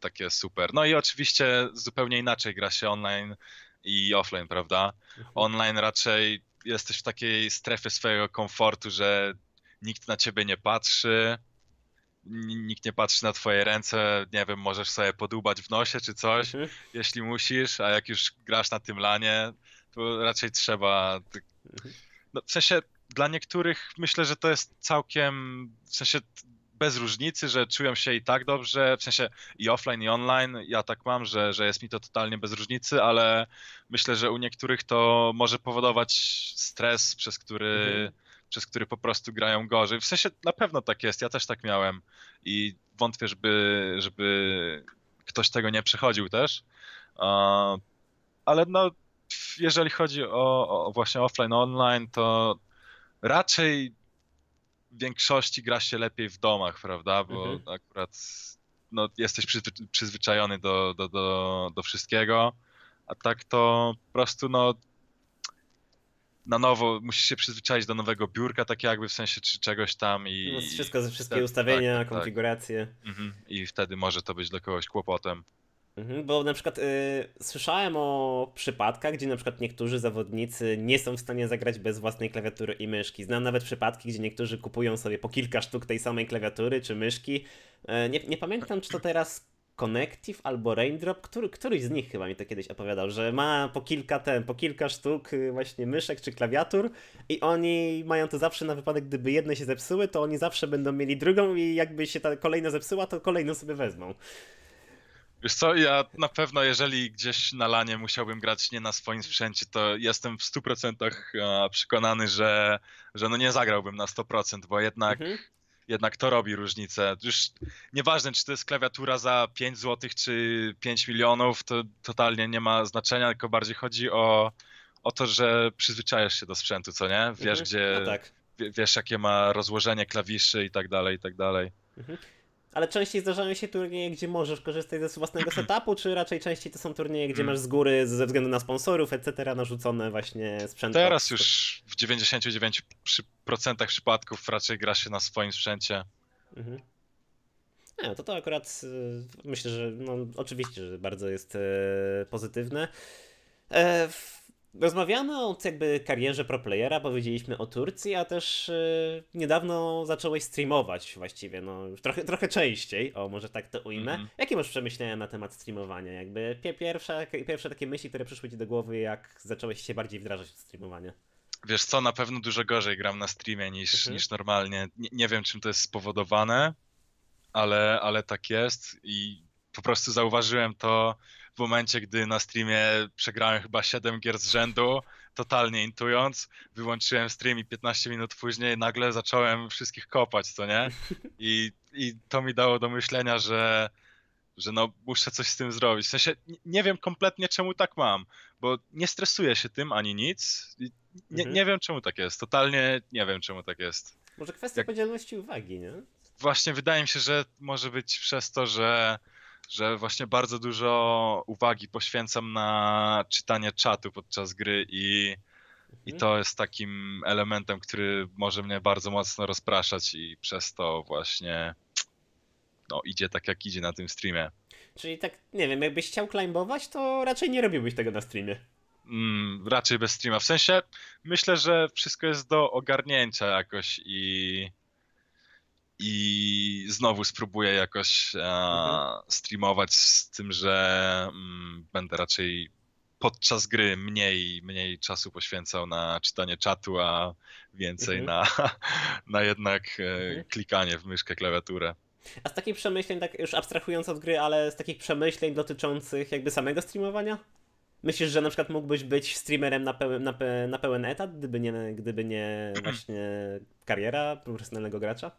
Speaker 2: takie super. No i oczywiście zupełnie inaczej gra się online i offline, prawda? Mhm. Online raczej jesteś w takiej strefie swojego komfortu, że nikt na ciebie nie patrzy, nikt nie patrzy na twoje ręce, nie wiem, możesz sobie podubać w nosie czy coś, mhm. jeśli musisz, a jak już grasz na tym lanie, to raczej trzeba... Tak- mhm. No, w sensie, dla niektórych myślę, że to jest całkiem, w sensie bez różnicy, że czują się i tak dobrze, w sensie i offline, i online. Ja tak mam, że, że jest mi to totalnie bez różnicy, ale myślę, że u niektórych to może powodować stres, przez który mhm przez który po prostu grają gorzej. W sensie na pewno tak jest, ja też tak miałem i wątpię, żeby, żeby ktoś tego nie przechodził też. Ale no, jeżeli chodzi o, o właśnie offline, online, to raczej w większości gra się lepiej w domach, prawda? Bo mhm. akurat no, jesteś przyzwyczajony do, do, do, do wszystkiego, a tak to po prostu no, na nowo, musisz się przyzwyczaić do nowego biurka, tak jakby w sensie, czy czegoś tam i... No, wszystko, ze wszystkie ustawienia, tak, tak. konfiguracje. Tak. Mhm. I wtedy może to być dla kogoś kłopotem.
Speaker 1: Mhm, bo na przykład y, słyszałem o przypadkach, gdzie na przykład niektórzy zawodnicy nie są w stanie zagrać bez własnej klawiatury i myszki. Znam nawet przypadki, gdzie niektórzy kupują sobie po kilka sztuk tej samej klawiatury czy myszki. Y, nie, nie pamiętam, czy to teraz Connective albo Raindrop, który, któryś z nich chyba mi to kiedyś opowiadał, że ma po kilka ten, po kilka sztuk y, właśnie myszek czy klawiatur i oni mają to zawsze na wypadek, gdyby jedne się zepsuły, to oni zawsze będą mieli drugą i jakby się ta kolejna zepsuła, to kolejną sobie wezmą.
Speaker 2: Wiesz co, ja na pewno jeżeli gdzieś na lanie musiałbym grać nie na swoim sprzęcie, to jestem w 100% przekonany, że, że no nie zagrałbym na 100%, bo jednak mhm jednak to robi różnicę. Już nieważne, czy to jest klawiatura za 5 zł, czy 5 milionów, to totalnie nie ma znaczenia, tylko bardziej chodzi o, o to, że przyzwyczajasz się do sprzętu, co nie? Wiesz, mhm. gdzie. No tak. Wiesz, jakie ma rozłożenie
Speaker 1: klawiszy i tak dalej, i tak dalej. Mhm. Ale częściej zdarzają się turnieje, gdzie możesz korzystać ze własnego (clears throat) setupu, czy raczej częściej to są turnieje, gdzie mm. masz z góry ze względu na sponsorów, etc. narzucone właśnie sprzęt. Teraz
Speaker 2: już w 99% przypadków raczej gra się na swoim sprzęcie.
Speaker 1: Mhm. Nie, no to to akurat y, myślę, że no, oczywiście, że bardzo jest y, pozytywne. E, Rozmawiamy o jakby karierze proplayera, powiedzieliśmy o Turcji, a też yy, niedawno zacząłeś streamować właściwie, no trochę, trochę częściej, o może tak to ujmę. Mm -hmm. Jakie masz przemyślenia na temat streamowania? Jakby pierwsze, pierwsze takie myśli, które przyszły ci do głowy, jak zacząłeś się bardziej wdrażać w streamowanie?
Speaker 2: Wiesz co, na pewno dużo gorzej gram na streamie niż, mhm. niż normalnie. Nie, nie wiem czym to jest spowodowane, ale, ale tak jest i po prostu zauważyłem to w momencie, gdy na streamie przegrałem chyba 7 gier z rzędu, totalnie intując, wyłączyłem stream i 15 minut później nagle zacząłem wszystkich kopać, co nie? (laughs) I, i to mi dało do myślenia, że, że no muszę coś z tym zrobić. W sensie nie wiem kompletnie czemu tak mam, bo nie stresuję się tym ani nic. Nie, mhm. nie wiem czemu tak jest, totalnie nie wiem czemu tak jest.
Speaker 1: Może kwestia Jak... podzielności uwagi, nie?
Speaker 2: Właśnie wydaje mi się, że może być przez to, że że właśnie bardzo dużo uwagi poświęcam na czytanie czatu podczas gry i, mhm. i to jest takim elementem, który może mnie bardzo mocno rozpraszać i przez to właśnie no, idzie tak jak idzie na tym streamie.
Speaker 1: Czyli tak, nie wiem, jakbyś chciał climbować, to raczej nie robiłbyś tego na streamie.
Speaker 2: Mm, raczej bez streama. W sensie myślę, że wszystko jest do ogarnięcia jakoś i i znowu spróbuję jakoś e, mhm. streamować z tym, że mm, będę raczej podczas gry mniej, mniej czasu poświęcał na czytanie czatu, a więcej mhm. na, (laughs) na jednak e, mhm. klikanie w myszkę, klawiaturę.
Speaker 1: A z takich przemyśleń, tak już abstrahując od gry, ale z takich przemyśleń dotyczących jakby samego streamowania? Myślisz, że na przykład mógłbyś być streamerem na pełen, na, na pełen etat, gdyby nie, gdyby nie (clears throat) właśnie kariera profesjonalnego gracza?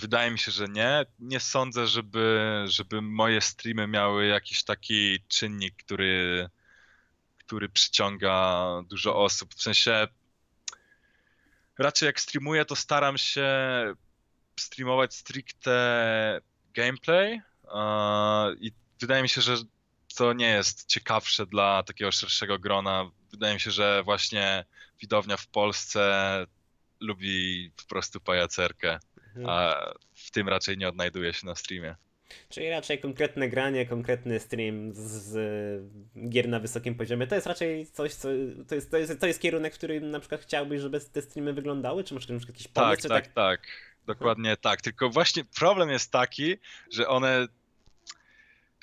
Speaker 2: Wydaje mi się, że nie. Nie sądzę, żeby, żeby moje streamy miały jakiś taki czynnik, który, który przyciąga dużo osób. W sensie raczej jak streamuję, to staram się streamować stricte gameplay i wydaje mi się, że to nie jest ciekawsze dla takiego szerszego grona. Wydaje mi się, że właśnie widownia w Polsce lubi po prostu pajacerkę a w tym raczej nie odnajduje się na streamie.
Speaker 1: Czyli raczej konkretne granie, konkretny stream z, z, gier na wysokim poziomie. To jest raczej coś, co. To jest, to jest, to jest kierunek, w którym na przykład chciałbyś, żeby te streamy wyglądały? Czy masz jakiś pomysł? Tak, tak, tak,
Speaker 2: tak. Dokładnie tak. Tylko właśnie problem jest taki, że one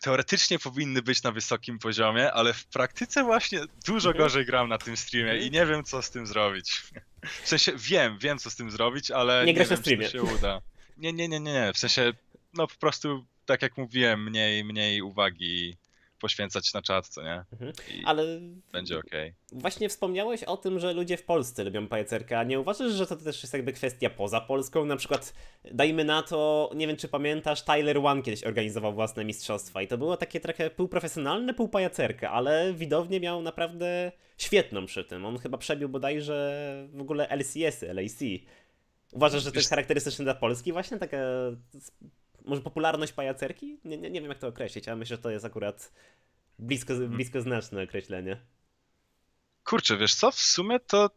Speaker 2: teoretycznie powinny być na wysokim poziomie, ale w praktyce właśnie dużo mhm. gorzej gram na tym streamie i nie wiem, co z tym zrobić. W sensie wiem, wiem co z tym zrobić, ale nie, nie wiem, czy to się uda. Nie, nie, nie, nie, w sensie no po prostu tak jak mówiłem, mniej, mniej uwagi poświęcać na czat, co nie?
Speaker 1: Mhm. Ale będzie okej. Okay. Właśnie wspomniałeś o tym, że ludzie w Polsce lubią pajacerkę, a nie uważasz, że to też jest jakby kwestia poza Polską? Na przykład, dajmy na to, nie wiem czy pamiętasz, Tyler One kiedyś organizował własne mistrzostwa i to było takie trochę półprofesjonalne, półpajacerkę, ale widownie miał naprawdę świetną przy tym. On chyba przebił bodajże w ogóle LCS-y, LAC. Uważasz, że to jest charakterystyczne dla Polski właśnie, taka może popularność pajacerki? Nie, nie, nie wiem jak to określić, ale myślę, że to jest akurat blisko, mhm. blisko znaczne określenie.
Speaker 2: Kurczę, wiesz co, w sumie to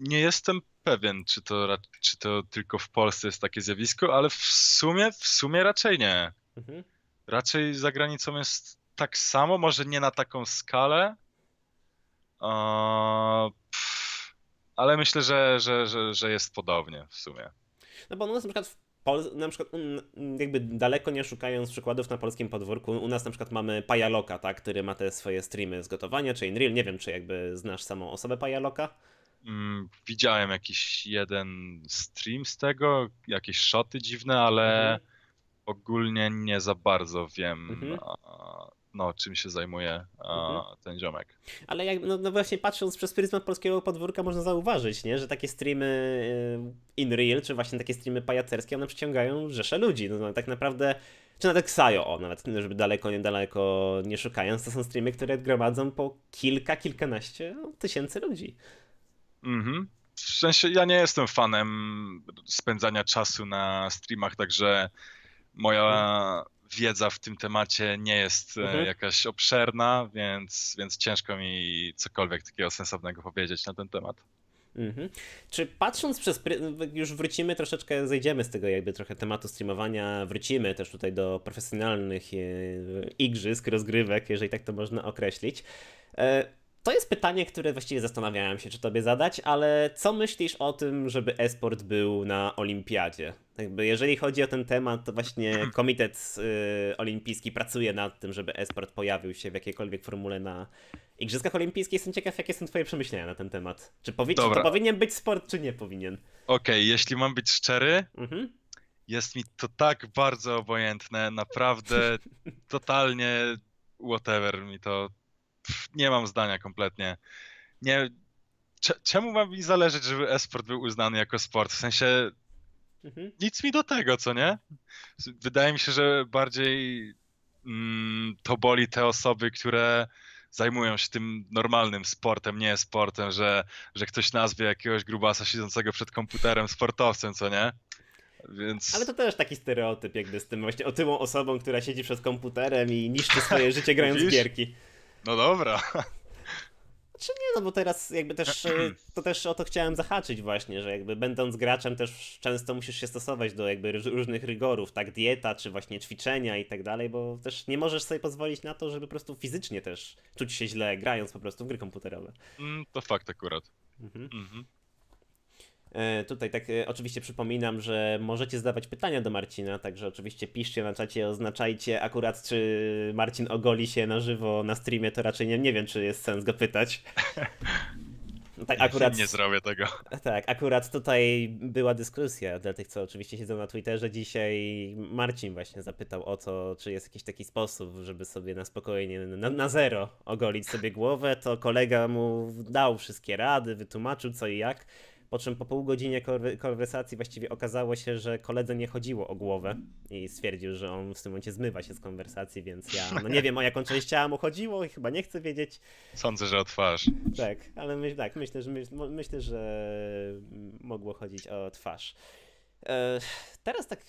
Speaker 2: nie jestem pewien, czy to, czy to tylko w Polsce jest takie zjawisko, ale w sumie, w sumie raczej nie. Mhm. Raczej za granicą jest tak samo, może nie na taką skalę. O, pff, ale myślę, że, że, że, że jest podobnie w sumie.
Speaker 1: No bo u nas na przykład w Pol na przykład, mm, mm, jakby daleko nie szukając przykładów na polskim podwórku, u nas na przykład mamy Pajaloka, tak, który ma te swoje streamy z gotowania, czy Inreal, nie wiem, czy jakby znasz samą osobę Pajaloka?
Speaker 2: Mm, widziałem jakiś jeden stream z tego, jakieś shoty dziwne, ale mhm. ogólnie nie za bardzo wiem, mhm no, czym się zajmuje a, mhm. ten ziomek.
Speaker 1: Ale jak, no, no, właśnie patrząc przez pryzmat polskiego podwórka można zauważyć, nie, że takie streamy y, in real, czy właśnie takie streamy pajacerskie, one przyciągają rzesze ludzi. No, no tak naprawdę czy nawet Xayo, o, nawet żeby daleko, niedaleko nie szukając, to są streamy, które gromadzą po kilka, kilkanaście no, tysięcy ludzi.
Speaker 2: Mhm. w sensie ja nie jestem fanem spędzania czasu na streamach, także moja mhm wiedza w tym temacie nie jest e, mhm. jakaś obszerna, więc, więc ciężko mi cokolwiek takiego sensownego powiedzieć na ten temat.
Speaker 1: Mhm. Czy patrząc przez, no, już wrócimy troszeczkę, zejdziemy z tego jakby trochę tematu streamowania, wrócimy też tutaj do profesjonalnych e, igrzysk, rozgrywek, jeżeli tak to można określić. E, to jest pytanie, które właściwie zastanawiałem się, czy tobie zadać, ale co myślisz o tym, żeby esport był na olimpiadzie? Jakby jeżeli chodzi o ten temat, to właśnie (clears throat) Komitet y, Olimpijski pracuje nad tym, żeby esport pojawił się w jakiejkolwiek formule na Igrzyskach Olimpijskich. Jestem ciekaw, jakie są twoje przemyślenia na ten temat. Czy, powi- czy to powinien być sport, czy nie powinien? Okej, okay, jeśli mam być
Speaker 2: szczery, mhm. jest mi to tak bardzo obojętne, naprawdę (laughs) totalnie whatever mi to nie mam zdania kompletnie. Nie, czemu ma mi zależeć, żeby esport był uznany jako sport? W sensie mhm. nic mi do tego, co nie? Wydaje mi się, że bardziej mm, to boli te osoby, które zajmują się tym normalnym sportem, nie sportem, że, że ktoś nazwie jakiegoś grubasa siedzącego przed komputerem sportowcem, co nie?
Speaker 1: Więc... Ale to też taki stereotyp jakby z tym właśnie o otyłą osobą, która siedzi przed komputerem i niszczy swoje życie grając w gierki. No dobra. Czy znaczy nie, no bo teraz jakby też, e, to też o to chciałem zahaczyć właśnie, że jakby będąc graczem też często musisz się stosować do jakby różnych rygorów, tak dieta, czy właśnie ćwiczenia i tak dalej, bo też nie możesz sobie pozwolić na to, żeby po prostu fizycznie też czuć się źle grając po prostu w gry komputerowe.
Speaker 2: Mm, to fakt akurat. Mhm. Mhm.
Speaker 1: E, tutaj tak e, oczywiście przypominam, że możecie zadawać pytania do Marcina, także oczywiście piszcie na czacie, oznaczajcie akurat, czy Marcin ogoli się na żywo na streamie, to raczej nie, nie wiem, czy jest sens go pytać. (laughs) Tak, akurat, nie zrobię tego. Tak, akurat tutaj była dyskusja dla tych, co oczywiście siedzą na Twitterze. Dzisiaj Marcin właśnie zapytał o to, czy jest jakiś taki sposób, żeby sobie na spokojnie, na, na zero ogolić sobie głowę. To kolega mu dał wszystkie rady, wytłumaczył co i jak. Po czym po pół godzinie konwersacji właściwie okazało się, że koledze nie chodziło o głowę i stwierdził, że on w tym momencie zmywa się z konwersacji, więc ja no nie (laughs) wiem o jaką część ciała mu chodziło i chyba nie chcę wiedzieć. Sądzę, że o twarz. Tak, ale tak, myślę, że, myślę, że mogło chodzić o twarz. E, teraz tak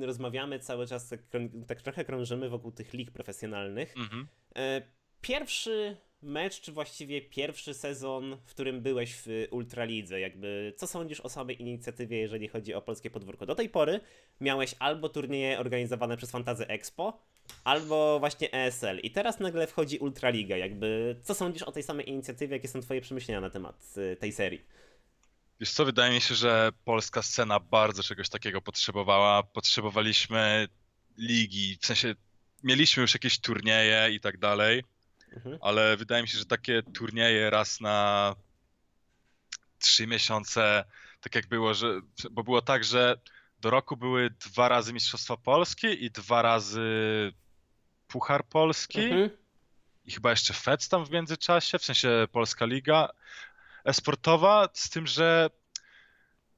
Speaker 1: rozmawiamy cały czas, tak, tak trochę krążymy wokół tych lig profesjonalnych. Mhm. E, pierwszy mecz, czy właściwie pierwszy sezon, w którym byłeś w Ultralidze? Jakby, co sądzisz o samej inicjatywie, jeżeli chodzi o polskie podwórko? Do tej pory miałeś albo turnieje organizowane przez Fantazy Expo, albo właśnie ESL. I teraz nagle wchodzi Ultraliga. Jakby, co sądzisz o tej samej inicjatywie? Jakie są twoje przemyślenia na temat y, tej serii?
Speaker 2: Wiesz co, wydaje mi się, że polska scena bardzo czegoś takiego potrzebowała. Potrzebowaliśmy ligi, w sensie mieliśmy już jakieś turnieje i tak dalej, Mhm. Ale wydaje mi się, że takie turnieje raz na trzy miesiące, tak jak było, że, bo było tak, że do roku były dwa razy Mistrzostwa Polski i dwa razy Puchar Polski. Mhm. I chyba jeszcze FEC tam w międzyczasie, w sensie Polska Liga Esportowa, z tym, że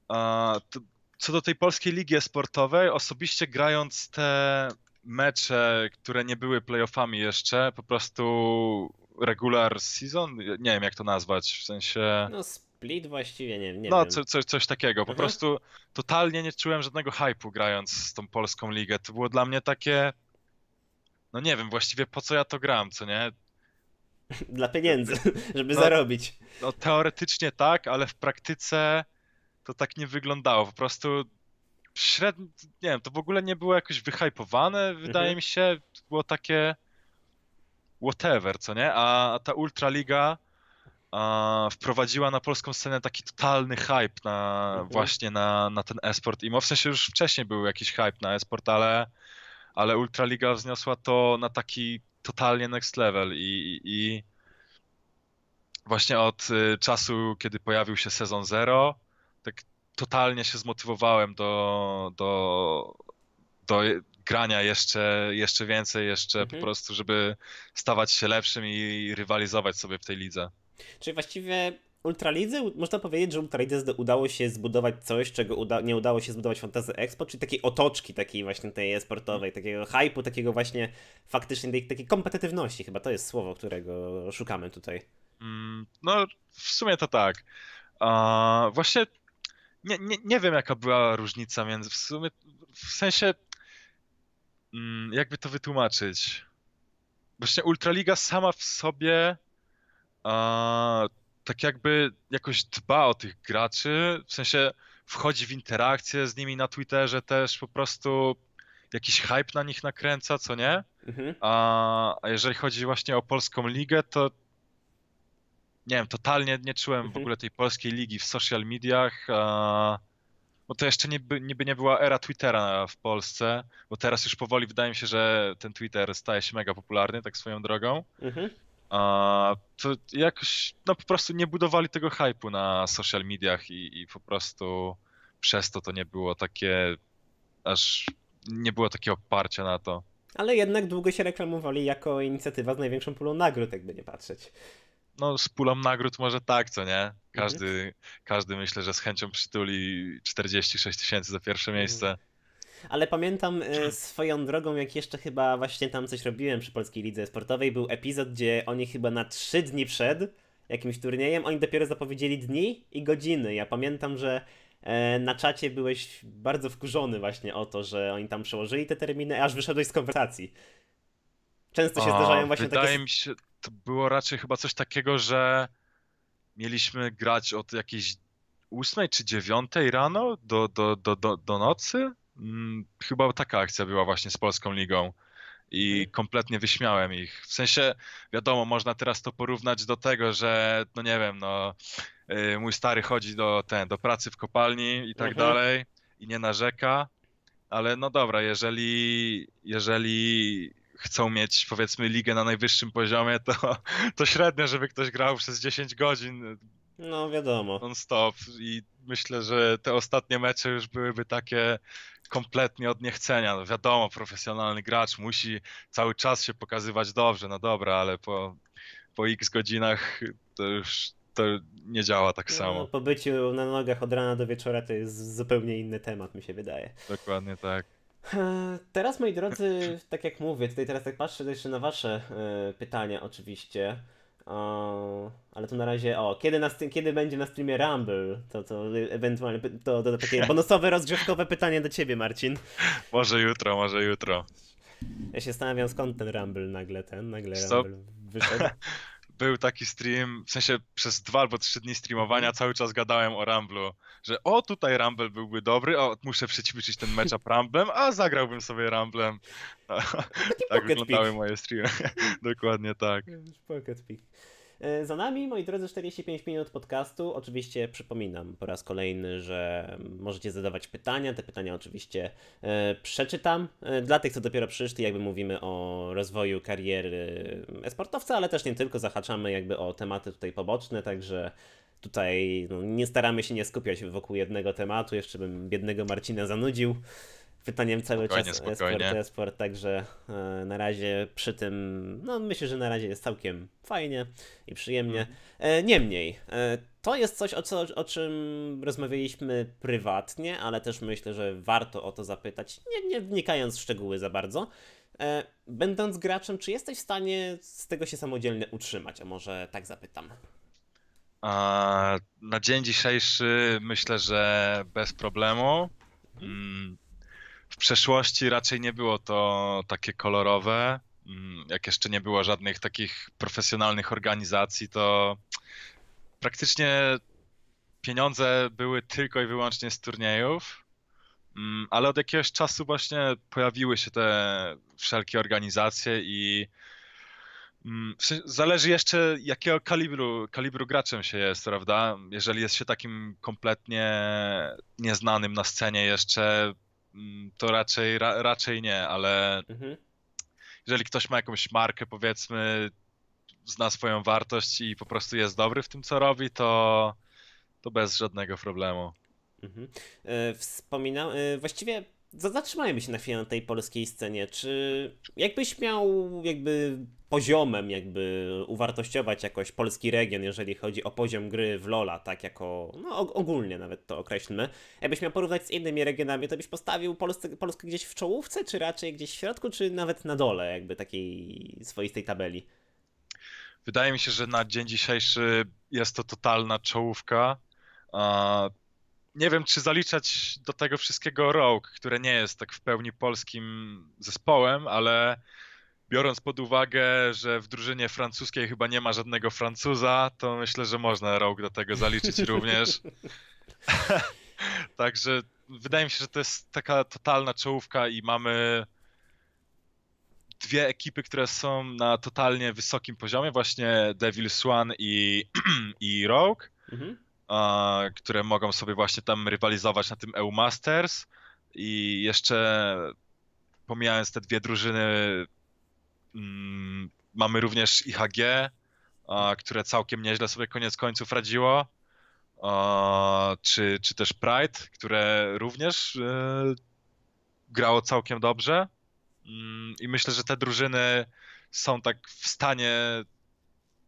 Speaker 2: a, to, co do tej polskiej ligi esportowej, osobiście grając te mecze, które nie były playoffami jeszcze, po prostu regular season, nie wiem jak to nazwać, w sensie... No
Speaker 1: split właściwie, nie, nie no, wiem. No co,
Speaker 2: co, coś takiego, po mhm. prostu totalnie nie czułem żadnego hypu grając z tą polską ligę, to było dla mnie takie... No nie wiem, właściwie po co ja to gram, co nie?
Speaker 1: (laughs) Dla pieniędzy, no, (laughs) żeby no,
Speaker 2: zarobić. No teoretycznie tak, ale w praktyce to tak nie wyglądało. Po prostu średnio, nie wiem, to w ogóle nie było jakoś wyhypowane, wydaje mhm. mi się, było takie whatever, co nie? A ta Ultraliga a, wprowadziła na polską scenę taki totalny hype na, mhm. właśnie na, na ten esport. I w sensie już wcześniej był jakiś hype na esport, ale, ale Ultraliga wzniosła to na taki totalnie next level i, i, i właśnie od y, czasu, kiedy pojawił się sezon zero, tak totalnie się zmotywowałem do, do, do grania jeszcze, jeszcze więcej, jeszcze mhm. po prostu, żeby stawać się lepszym i rywalizować sobie w tej lidze.
Speaker 1: Czyli właściwie Ultralidze, można powiedzieć, że Ultralidze udało się zbudować coś, czego uda nie udało się zbudować Fantasy Expo, czyli takiej otoczki takiej właśnie tej e-sportowej, mhm. takiego hype'u, takiego właśnie faktycznie tej, takiej kompetywności, chyba to jest słowo, którego szukamy tutaj.
Speaker 2: Mm, no, w sumie to tak. Uh, właśnie nie, nie, nie wiem, jaka była różnica między. W sumie, w sensie, mm, jakby to wytłumaczyć. Właśnie Ultraliga sama w sobie a, tak jakby jakoś dba o tych graczy, w sensie wchodzi w interakcję z nimi na Twitterze też po prostu jakiś hype na nich nakręca, co nie? Mhm. A, a jeżeli chodzi właśnie o polską ligę, to nie wiem, totalnie nie czułem w mhm. ogóle tej polskiej ligi w social mediach, bo to jeszcze niby, niby nie była era Twittera w Polsce, bo teraz już powoli wydaje mi się, że ten Twitter staje się mega popularny, tak swoją drogą. Mhm. A, to jakoś, no po prostu nie budowali tego hypu na social mediach i, i po prostu przez to to nie było takie, aż nie było takiego oparcia na to.
Speaker 1: Ale jednak długo się reklamowali jako inicjatywa z największą pulą nagród, jakby nie patrzeć no z pulą nagród może
Speaker 2: tak, co nie? Każdy, mhm. każdy myślę, że z chęcią przytuli 46 tysięcy za pierwsze mhm. miejsce.
Speaker 1: Ale pamiętam e, swoją drogą, jak jeszcze chyba właśnie tam coś robiłem przy Polskiej Lidze Sportowej, był epizod, gdzie oni chyba na trzy dni przed jakimś turniejem, oni dopiero zapowiedzieli dni i godziny. Ja pamiętam, że e, na czacie byłeś bardzo wkurzony właśnie o to, że oni tam przełożyli te terminy, aż wyszedłeś z konwersacji.
Speaker 2: Często się A, zdarzają właśnie wydaje takie... Mi się, to było raczej chyba coś takiego, że mieliśmy grać od jakiejś ósmej czy dziewiątej rano do, do, do, do, do nocy. Mm, chyba taka akcja była właśnie z Polską Ligą i mhm. kompletnie wyśmiałem ich. W sensie, wiadomo, można teraz to porównać do tego, że, no nie wiem, no, y, mój stary chodzi do, ten, do pracy w kopalni i tak mhm. dalej i nie narzeka, ale no dobra, jeżeli, jeżeli chcą mieć powiedzmy ligę na najwyższym poziomie, to, to średnio, żeby ktoś grał przez 10 godzin. No wiadomo. Non stop. I myślę, że te ostatnie mecze już byłyby takie kompletnie od niechcenia. No wiadomo, profesjonalny gracz musi cały czas się pokazywać dobrze, no dobra, ale po, po x godzinach to już to nie działa tak no, samo.
Speaker 1: po byciu na nogach od rana do wieczora to jest zupełnie inny temat, mi się wydaje.
Speaker 2: Dokładnie tak.
Speaker 1: (laughs) Teraz, moi drodzy, tak jak mówię, tutaj teraz tak patrzę jeszcze na wasze y, pytania oczywiście. O, ale to na razie, o, kiedy, na, kiedy będzie na streamie Rumble? To, to ewentualnie, to, to, to takie (laughs) bonusowe, rozgrzewkowe pytanie do ciebie, Marcin.
Speaker 2: Może jutro, może jutro.
Speaker 1: Ja się zastanawiam, skąd ten Rumble nagle, ten, nagle Stop. Rumble
Speaker 2: wyszedł. (laughs) był taki stream, w
Speaker 1: sensie przez dwa
Speaker 2: albo trzy dni streamowania mhm. cały czas gadałem o Ramblu, że o tutaj Rumble byłby dobry, o muszę przećwiczyć ten matchup Ramblem, a zagrałbym sobie ramblem, (laughs) tak wyglądały moje streamy. (laughs) Dokładnie tak.
Speaker 1: Pocket E, za nami, moi drodzy, 45 minut podcastu. Oczywiście przypominam po raz kolejny, że możecie zadawać pytania. Te pytania oczywiście e, przeczytam. E, dla tych, co dopiero przyszli, jakby mówimy o rozwoju kariery esportowca, ale też nie tylko, zahaczamy jakby o tematy tutaj poboczne, także tutaj no, nie staramy się nie skupiać wokół jednego tematu, jeszcze bym biednego Marcina zanudził pytaniem cały spokojnie, czas spokojnie. esport, esport, także e, na razie przy tym, no myślę, że na razie jest całkiem fajnie i przyjemnie. Mhm. E, niemniej, e, to jest coś, o, co, o czym rozmawialiśmy prywatnie, ale też myślę, że warto o to zapytać, nie, nie wnikając w szczegóły za bardzo. Będąc graczem, czy jesteś w stanie z tego się samodzielnie utrzymać? A może tak zapytam.
Speaker 2: A, na dzień dzisiejszy myślę, że bez problemu. Hmm. W przeszłości raczej nie było to takie kolorowe. Mm, jak jeszcze nie było żadnych takich profesjonalnych organizacji, to praktycznie pieniądze były tylko i wyłącznie z turniejów. Mm, ale od jakiegoś czasu właśnie pojawiły się te wszelkie organizacje i mm, Zależy jeszcze, jakiego kalibru, kalibru graczem się jest, prawda? Jeżeli jest się takim kompletnie nieznanym na scenie jeszcze, Mm, to raczej, ra, raczej nie, ale mhm. jeżeli ktoś ma jakąś markę, powiedzmy, zna swoją wartość i po prostu jest dobry w tym, co robi,
Speaker 1: to, to bez żadnego problemu. Mhm. E, e, właściwie zatrzymajmy się na chwilę na tej polskiej scenie. Czy jakbyś miał jakby poziomem jakby uwartościować jakoś polski region, jeżeli chodzi o poziom gry w Lola, tak jako, no ogólnie nawet to określmy. Jakbyś miał porównać z innymi regionami, to byś postawił Polsce, Polskę gdzieś w czołówce, czy raczej gdzieś w środku, czy nawet na dole jakby takiej swoistej tabeli?
Speaker 2: Wydaje mi się, że na dzień dzisiejszy jest to totalna czołówka nie wiem, czy zaliczać do tego wszystkiego Rogue, które nie jest tak w pełni polskim zespołem, ale biorąc pod uwagę, że w drużynie francuskiej chyba nie ma żadnego Francuza, to myślę, że można Rogue do tego zaliczyć (laughs) również. (laughs) Także wydaje mi się, że to jest taka totalna czołówka i mamy dwie ekipy, które są na totalnie wysokim poziomie, właśnie Devil Swan i, (clears throat) i Rogue. Mhm które mogą sobie właśnie tam rywalizować na tym EU Masters i jeszcze pomijając te dwie drużyny mm, mamy również IHG, które całkiem nieźle sobie koniec końców radziło, czy, czy też Pride, które również e, grało całkiem dobrze mm, i myślę, że te drużyny są tak w stanie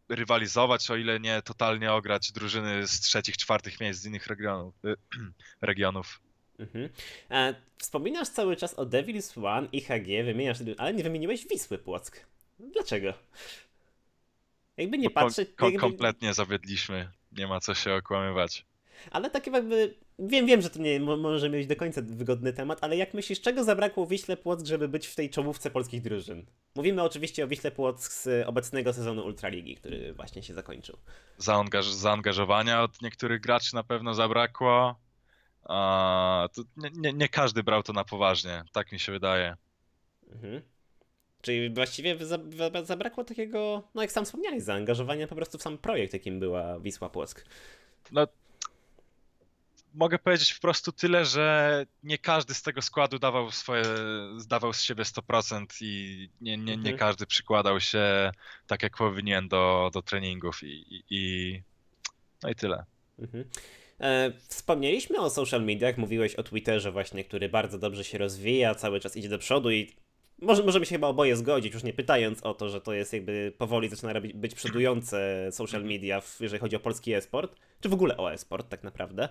Speaker 2: rywalizować, o ile nie totalnie ograć drużyny z trzecich, czwartych miejsc z innych regionów. Y, (clears throat) regionów.
Speaker 1: Mhm. E, wspominasz cały czas o Devil's One i HG, wymieniasz, ale nie wymieniłeś Wisły Płock. Dlaczego? Jakby nie no, patrzeć... Kom, kompletnie
Speaker 2: jakby... zawiedliśmy. Nie ma co się okłamywać.
Speaker 1: Ale takie jakby Wiem, wiem, że to nie może mieć do końca wygodny temat, ale jak myślisz, czego zabrakło Wiśle Płock, żeby być w tej czołówce polskich drużyn? Mówimy oczywiście o Wiśle Płock z obecnego sezonu Ultraligi, który właśnie się zakończył. Zaangaż
Speaker 2: zaangażowania od niektórych graczy na pewno zabrakło. A, nie, nie, nie,
Speaker 1: każdy brał to na poważnie, tak mi się wydaje. Mhm. Czyli właściwie zabrakło takiego, no jak sam wspomniałeś, zaangażowania po prostu w sam projekt, jakim była Wisła Płock. No mogę powiedzieć po prostu tyle, że nie
Speaker 2: każdy z tego składu dawał, swoje, zdawał z siebie 100% i nie, nie, nie mhm. każdy przykładał się tak jak powinien do, do treningów i, i, i no i
Speaker 1: tyle. Mhm. E, wspomnieliśmy o social mediach, mówiłeś o Twitterze właśnie, który bardzo dobrze się rozwija, cały czas idzie do przodu i może, możemy się chyba oboje zgodzić, już nie pytając o to, że to jest jakby powoli zaczyna robić, być przodujące social media, jeżeli chodzi o polski e-sport, czy w ogóle o e-sport tak naprawdę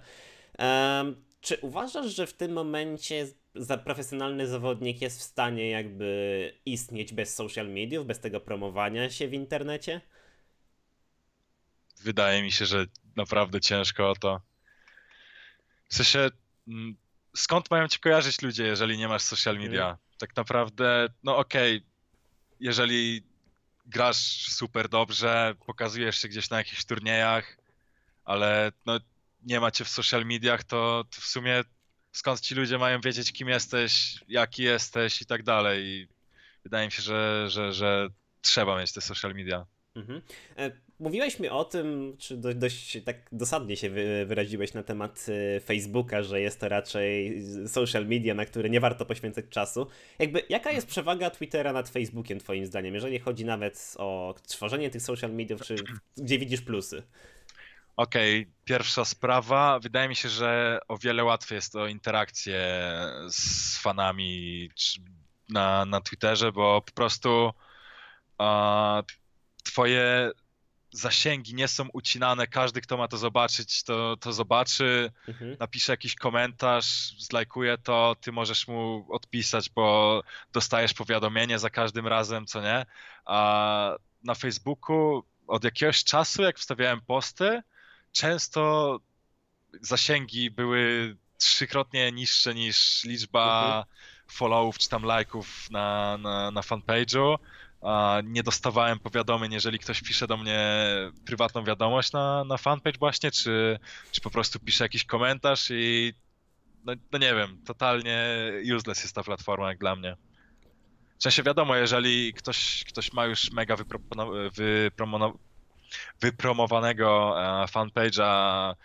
Speaker 1: czy uważasz, że w tym momencie za profesjonalny zawodnik jest w stanie jakby istnieć bez social mediów, bez tego promowania się w internecie?
Speaker 2: Wydaje mi się, że naprawdę ciężko o to. W sensie, mm, skąd mają cię kojarzyć ludzie, jeżeli nie masz social mhm. media? Hmm. Tak naprawdę, no okej, okay, jeżeli grasz super dobrze, pokazujesz się gdzieś na jakichś turniejach, ale no nie macie w social mediach, to, to w sumie skąd ci ludzie mają wiedzieć, kim jesteś, jaki jesteś i tak dalej. I wydaje mi się, że, że, że trzeba mieć te social media.
Speaker 1: Mhm. E, Mówiłeś mi o tym, czy dość, dość, tak dosadnie się wyraziłeś na temat e, Facebooka, że jest to raczej social media, na które nie warto poświęcać czasu. Jakby jaka jest przewaga Twittera nad Facebookiem twoim zdaniem, jeżeli chodzi nawet o tworzenie tych social mediów, czy gdzie widzisz plusy? Okej, okay, pierwsza sprawa. Wydaje mi się, że o wiele łatwiej jest to interakcje
Speaker 2: z fanami na, na Twitterze, bo po prostu a, twoje zasięgi nie są ucinane. Każdy, kto ma to zobaczyć, to, to zobaczy, mhm. napisze jakiś komentarz, zlajkuje to, ty możesz mu odpisać, bo dostajesz powiadomienie za każdym razem, co nie. A na Facebooku od jakiegoś czasu, jak wstawiałem posty, często zasięgi były trzykrotnie niższe niż liczba mhm. followów czy tam lajków na, na, na fanpage'u. Nie dostawałem powiadomień, jeżeli ktoś pisze do mnie prywatną wiadomość na, na fanpage właśnie, czy, czy po prostu pisze jakiś komentarz i no, no nie wiem, totalnie useless jest ta platforma jak dla mnie. W sensie wiadomo, jeżeli ktoś, ktoś ma już mega wypromono wypromowanego e, fanpage'a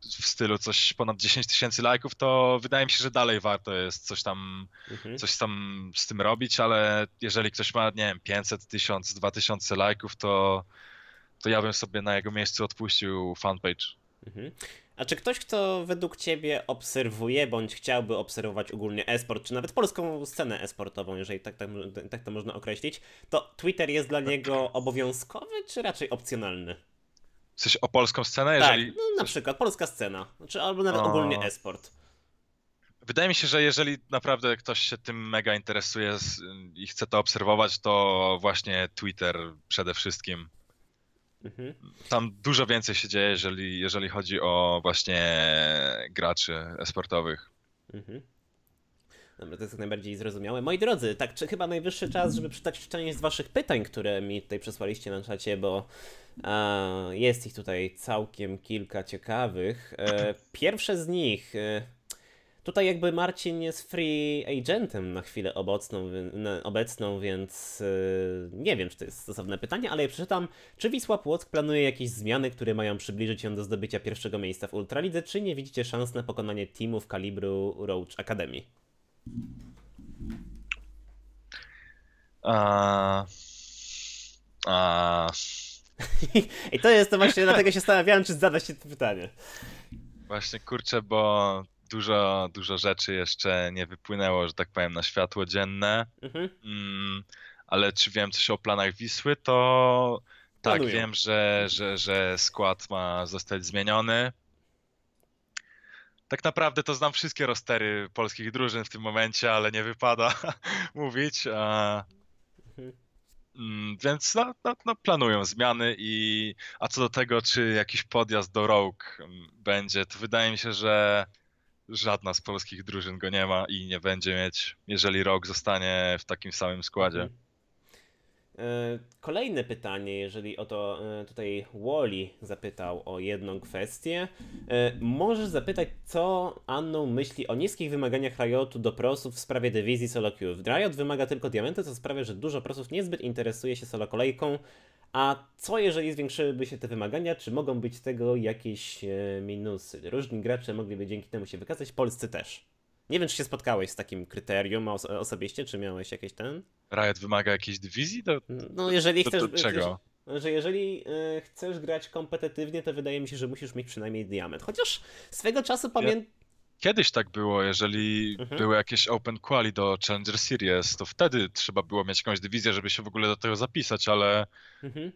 Speaker 2: w stylu coś ponad 10 tysięcy lajków, to wydaje mi się, że dalej warto jest coś tam, mhm. coś tam z tym robić, ale jeżeli ktoś ma, nie wiem, 500, 1000, 2000 lajków, to, to ja bym sobie na jego miejscu odpuścił fanpage.
Speaker 1: Mhm. A czy ktoś, kto według Ciebie obserwuje, bądź chciałby obserwować ogólnie e-sport, czy nawet polską scenę e-sportową, jeżeli tak, tak, tak to można określić, to Twitter jest dla niego (clears throat) obowiązkowy, czy raczej opcjonalny? Coś o polską scenę? Tak, no, na przykład polska scena, czy albo nawet o... ogólnie e-sport. Wydaje mi się, że
Speaker 2: jeżeli naprawdę ktoś się tym mega interesuje i chce to obserwować, to właśnie Twitter przede wszystkim. Mhm. Tam dużo więcej się dzieje, jeżeli, jeżeli chodzi o właśnie graczy esportowych. Mhm.
Speaker 1: Dobra, to jest jak najbardziej zrozumiałe. Moi drodzy, tak czy chyba najwyższy czas, żeby przeczytać część z waszych pytań, które mi tutaj przesłaliście na czacie, bo e, jest ich tutaj całkiem kilka ciekawych. E, pierwsze z nich... E, Tutaj jakby Marcin jest free agentem na chwilę obecną, obecną więc yy, nie wiem, czy to jest stosowne pytanie, ale ja przeczytam. Czy Wisła Płock planuje jakieś zmiany, które mają przybliżyć ją do zdobycia pierwszego miejsca w Ultralidze, czy nie widzicie szans na pokonanie w kalibru Roach Academy?
Speaker 2: Uh, (laughs) uh.
Speaker 1: I to jest to właśnie, dlatego się zastanawiałem, czy zadać się to pytanie.
Speaker 2: Właśnie kurczę, bo dużo, dużo rzeczy jeszcze nie wypłynęło, że tak powiem, na światło dzienne. Mhm. Mm, ale czy wiem coś o planach Wisły, to tak, wiem, że, że, że skład ma zostać zmieniony. Tak naprawdę to znam wszystkie rostery polskich drużyn w tym momencie, ale nie wypada (laughs) mówić. A... Mhm. Mm, więc no, no, no, planują zmiany i a co do tego, czy jakiś podjazd do Rogue mm, będzie, to wydaje mi się, że żadna z polskich drużyn go nie ma i nie będzie mieć, jeżeli rok zostanie w takim samym składzie. Mhm.
Speaker 1: E, kolejne pytanie, jeżeli o to e, tutaj Wally zapytał o jedną kwestię. E, możesz zapytać, co Anną myśli o niskich wymaganiach Riotu do prosów w sprawie dywizji solo queue. Riot wymaga tylko diamenty, co sprawia, że dużo prosów niezbyt interesuje się solo kolejką. A co jeżeli zwiększyłyby się te wymagania? Czy mogą być z tego jakieś minusy? Różni gracze mogliby dzięki temu się wykazać, polscy też. Nie wiem, czy się spotkałeś z takim kryterium oso osobiście, czy miałeś jakieś ten?
Speaker 2: Riot wymaga jakiejś dywizji? Do,
Speaker 1: no, jeżeli do, do, chcesz. czego? że jeżeli y, chcesz grać kompetytywnie, to wydaje mi się, że musisz mieć przynajmniej diament. Chociaż swego czasu pamiętam.
Speaker 2: Kiedyś tak było, jeżeli mhm. były jakieś open quali do Challenger Series, to wtedy trzeba było mieć jakąś dywizję, żeby się w ogóle do tego zapisać, ale mhm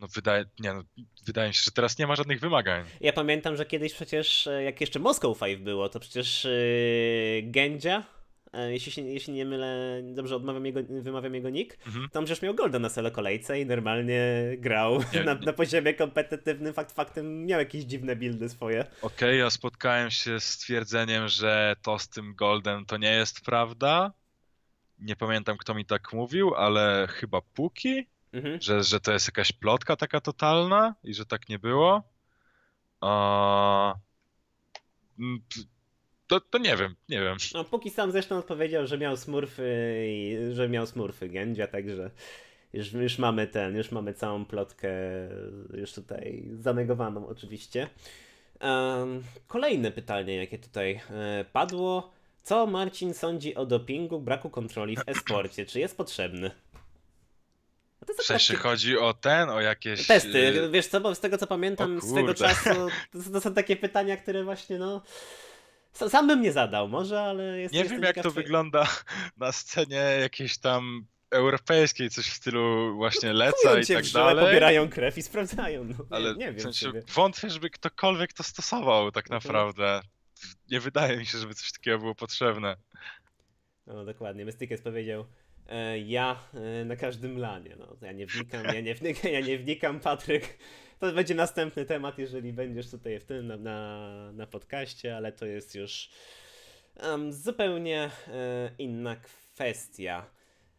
Speaker 2: no wydaje, nie, no, wydaje mi się, że teraz nie ma żadnych wymagań.
Speaker 1: Ja pamiętam, że kiedyś przecież, e, jak jeszcze Moscow 5 było, to przecież yy, e, Gendzia, e, jeśli, jeśli nie mylę, dobrze odmawiam jego, wymawiam jego nick, mhm. to on przecież miał golda na solo kolejce i normalnie grał nie, na, nie. na, poziomie kompetytywnym, fakt faktem miał jakieś dziwne buildy swoje. Okej,
Speaker 2: okay, ja spotkałem się z twierdzeniem, że to z tym goldem to nie jest prawda. Nie pamiętam, kto mi tak mówił, ale chyba Puki? Mhm. Że, że to jest jakaś plotka taka totalna i że tak nie było. A... To, to nie wiem,
Speaker 1: nie wiem. No, póki sam zresztą odpowiedział, że miał smurfy, i że miał smurfy Gędzia, także już, już mamy ten, już mamy całą plotkę już tutaj zanegowaną oczywiście. Um, kolejne pytanie, jakie tutaj e, padło. Co Marcin sądzi o dopingu, braku kontroli w esporcie? Czy jest potrzebny? No
Speaker 2: to w sensie chodzi o ten, o jakieś... Testy, y,
Speaker 1: wiesz co, bo z tego co pamiętam z tego czasu, to, są takie pytania, które właśnie no... Sam bym nie zadał, może, ale jest. Nie wiem, jak to
Speaker 2: wygląda na scenie jakiejś tam europejskiej, coś w stylu właśnie no, leca i tak dalej. pobierają
Speaker 1: krew i sprawdzają. No, ale nie, nie wiem. W sensie sobie. wątpię, żeby
Speaker 2: ktokolwiek to stosował tak mhm. naprawdę. Nie wydaje mi się, żeby coś takiego było potrzebne.
Speaker 1: No dokładnie. Mystickens powiedział, E, ja e, na każdym lanie. No, ja nie wnikam, ja nie wnikam, ja nie wnikam, Patryk. To będzie następny temat, jeżeli będziesz tutaj w tym na, na, na podcaście, ale to jest już um, zupełnie e, inna kwestia.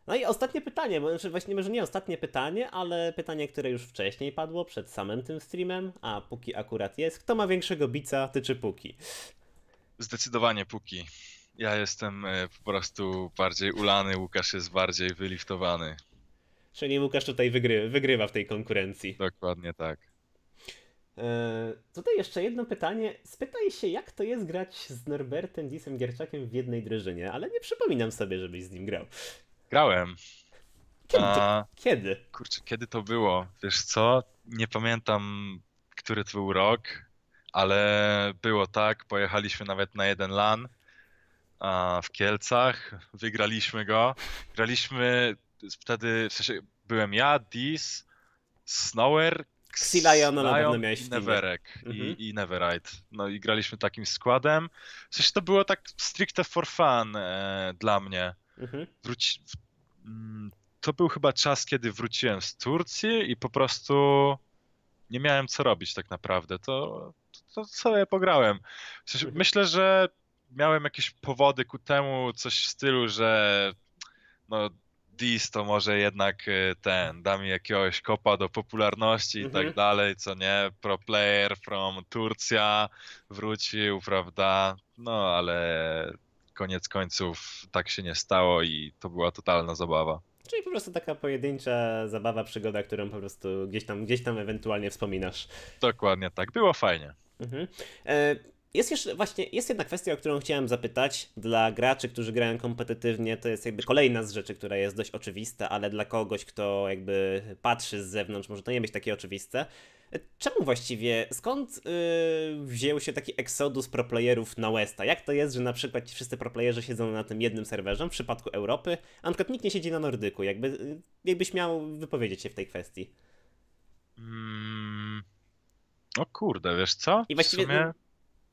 Speaker 1: No i ostatnie pytanie, bo znaczy właśnie może nie ostatnie pytanie, ale pytanie, które już wcześniej padło przed samym tym streamem, a póki akurat jest, kto ma większego bica, ty czy Puki? Zdecydowanie Puki. Ja jestem
Speaker 2: e, po prostu bardziej ulany, Łukasz jest bardziej wyliftowany.
Speaker 1: Czyli Łukasz tutaj wygry, wygrywa w tej konkurencji. Dokładnie tak. E, tutaj jeszcze jedno pytanie. Spytaj się, jak to jest grać z Norbertem Disem Gierczakiem w jednej drużynie, ale nie przypominam sobie, żebyś z nim grał. Grałem. Kiedy? A, kiedy?
Speaker 2: Kurczę, kiedy to było? Wiesz co? Nie pamiętam, który to był rok, ale było tak. Pojechaliśmy nawet na jeden LAN w Kielcach, wygraliśmy go. Graliśmy wtedy, w sensie byłem ja, Dis, Snower, Xilaja na pewno miałeś Neverek mhm. i, i Neverite. No i graliśmy takim składem. W sensie to było tak stricte for fun e, dla mnie. Mhm. Wróci... Mm, to był chyba czas, kiedy wróciłem z Turcji i po prostu nie miałem co robić tak naprawdę. To, to, to sobie pograłem. W sensie, mhm. Myślę, że miałem jakieś powody ku temu, coś w stylu, że no Dis to może jednak e, ten, da mi jakiegoś kopa do popularności i tak mhm. dalej, co nie, pro player from Turcja wrócił, prawda, no ale koniec końców tak się nie stało i to była totalna zabawa.
Speaker 1: Czyli po prostu taka pojedyncza zabawa, przygoda, którą po prostu gdzieś tam, gdzieś tam ewentualnie wspominasz. Dokładnie tak, było fajnie. Mhm. E, jest jeszcze właśnie, jest jedna kwestia, o którą chciałem zapytać. Dla graczy, którzy grają kompetytywnie, to jest jakby kolejna z rzeczy, która jest dość oczywista, ale dla kogoś, kto jakby patrzy z zewnątrz, może to nie być takie oczywiste. Czemu właściwie, skąd yy, wziął się taki eksodus proplayerów na Westa? Jak to jest, że na przykład ci wszyscy proplayerzy siedzą na tym jednym serwerze, w przypadku Europy, a na przykład nikt nie siedzi na Nordyku? Jakby, y, jakbyś miał wypowiedzieć się w tej kwestii? Mm. O kurde, wiesz co? I właściwie sumie...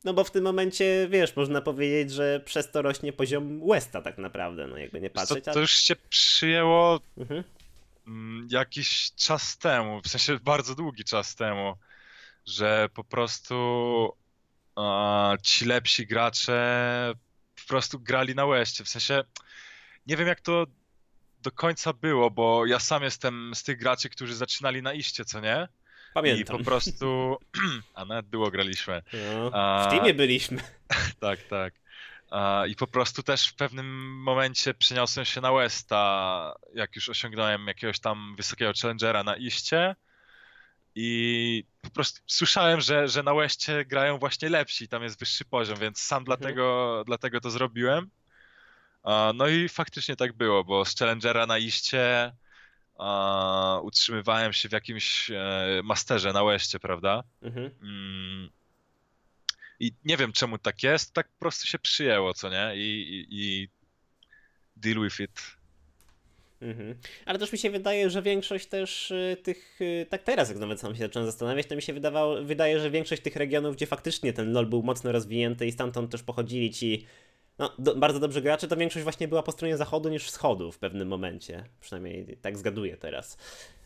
Speaker 1: No bo w tym momencie, wiesz, można powiedzieć, że przez to rośnie poziom Westa tak naprawdę, no jakby nie patrzeć. To, to już
Speaker 2: się przyjęło mhm. Mm, jakiś czas temu, w sensie bardzo długi czas temu, że po prostu a, ci lepsi gracze po prostu grali na Westie. W sensie nie wiem jak to do końca było, bo ja sam jestem z tych graczy, którzy zaczynali na iście, co nie? Pamiętam. I po prostu... (clears throat) A nawet było graliśmy. No, w teamie byliśmy. (laughs) tak, tak. I po prostu też w pewnym momencie przeniosłem się na Westa, jak już osiągnąłem jakiegoś tam wysokiego challengera na iście. I po prostu słyszałem, że, że na Westie grają właśnie lepsi, tam jest wyższy poziom, więc sam mhm. dlatego, dlatego to zrobiłem. No i faktycznie tak było, bo z challengera na iście a, utrzymywałem się w jakimś e, masterze na łeście, prawda?
Speaker 1: Mhm. Mm.
Speaker 2: I nie wiem czemu tak jest, tak po prostu się przyjęło, co nie? I, i, i deal with it.
Speaker 1: Mhm. Ale też mi się wydaje, że większość też y, tych, y, tak teraz jak nawet sam się zacząłem zastanawiać, to mi się wydawało, wydaje, że większość tych regionów, gdzie faktycznie ten LOL był mocno rozwinięty i stamtąd też pochodzili ci no, do, bardzo dobrze graczy, to większość właśnie była po stronie zachodu niż wschodu w pewnym momencie. Przynajmniej tak zgaduję teraz.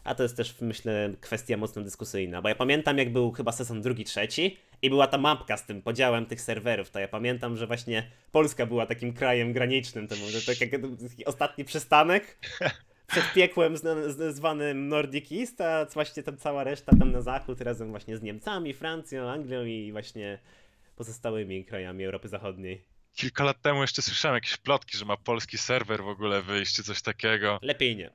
Speaker 1: A to jest też, myślę, kwestia mocno dyskusyjna, bo ja pamiętam, jak był chyba sezon drugi, trzeci i była ta mapka z tym podziałem tych serwerów, to ja pamiętam, że właśnie Polska była takim krajem granicznym, to może tak jak ostatni przystanek przed piekłem zwanym Nordic East, a właśnie tam cała reszta tam na zachód razem właśnie z Niemcami, Francją, Anglią i właśnie pozostałymi krajami Europy Zachodniej
Speaker 2: kilka lat temu jeszcze słyszałem jakieś plotki, że ma polski serwer w ogóle wyjść, czy coś takiego. (laughs) Lepiej nie.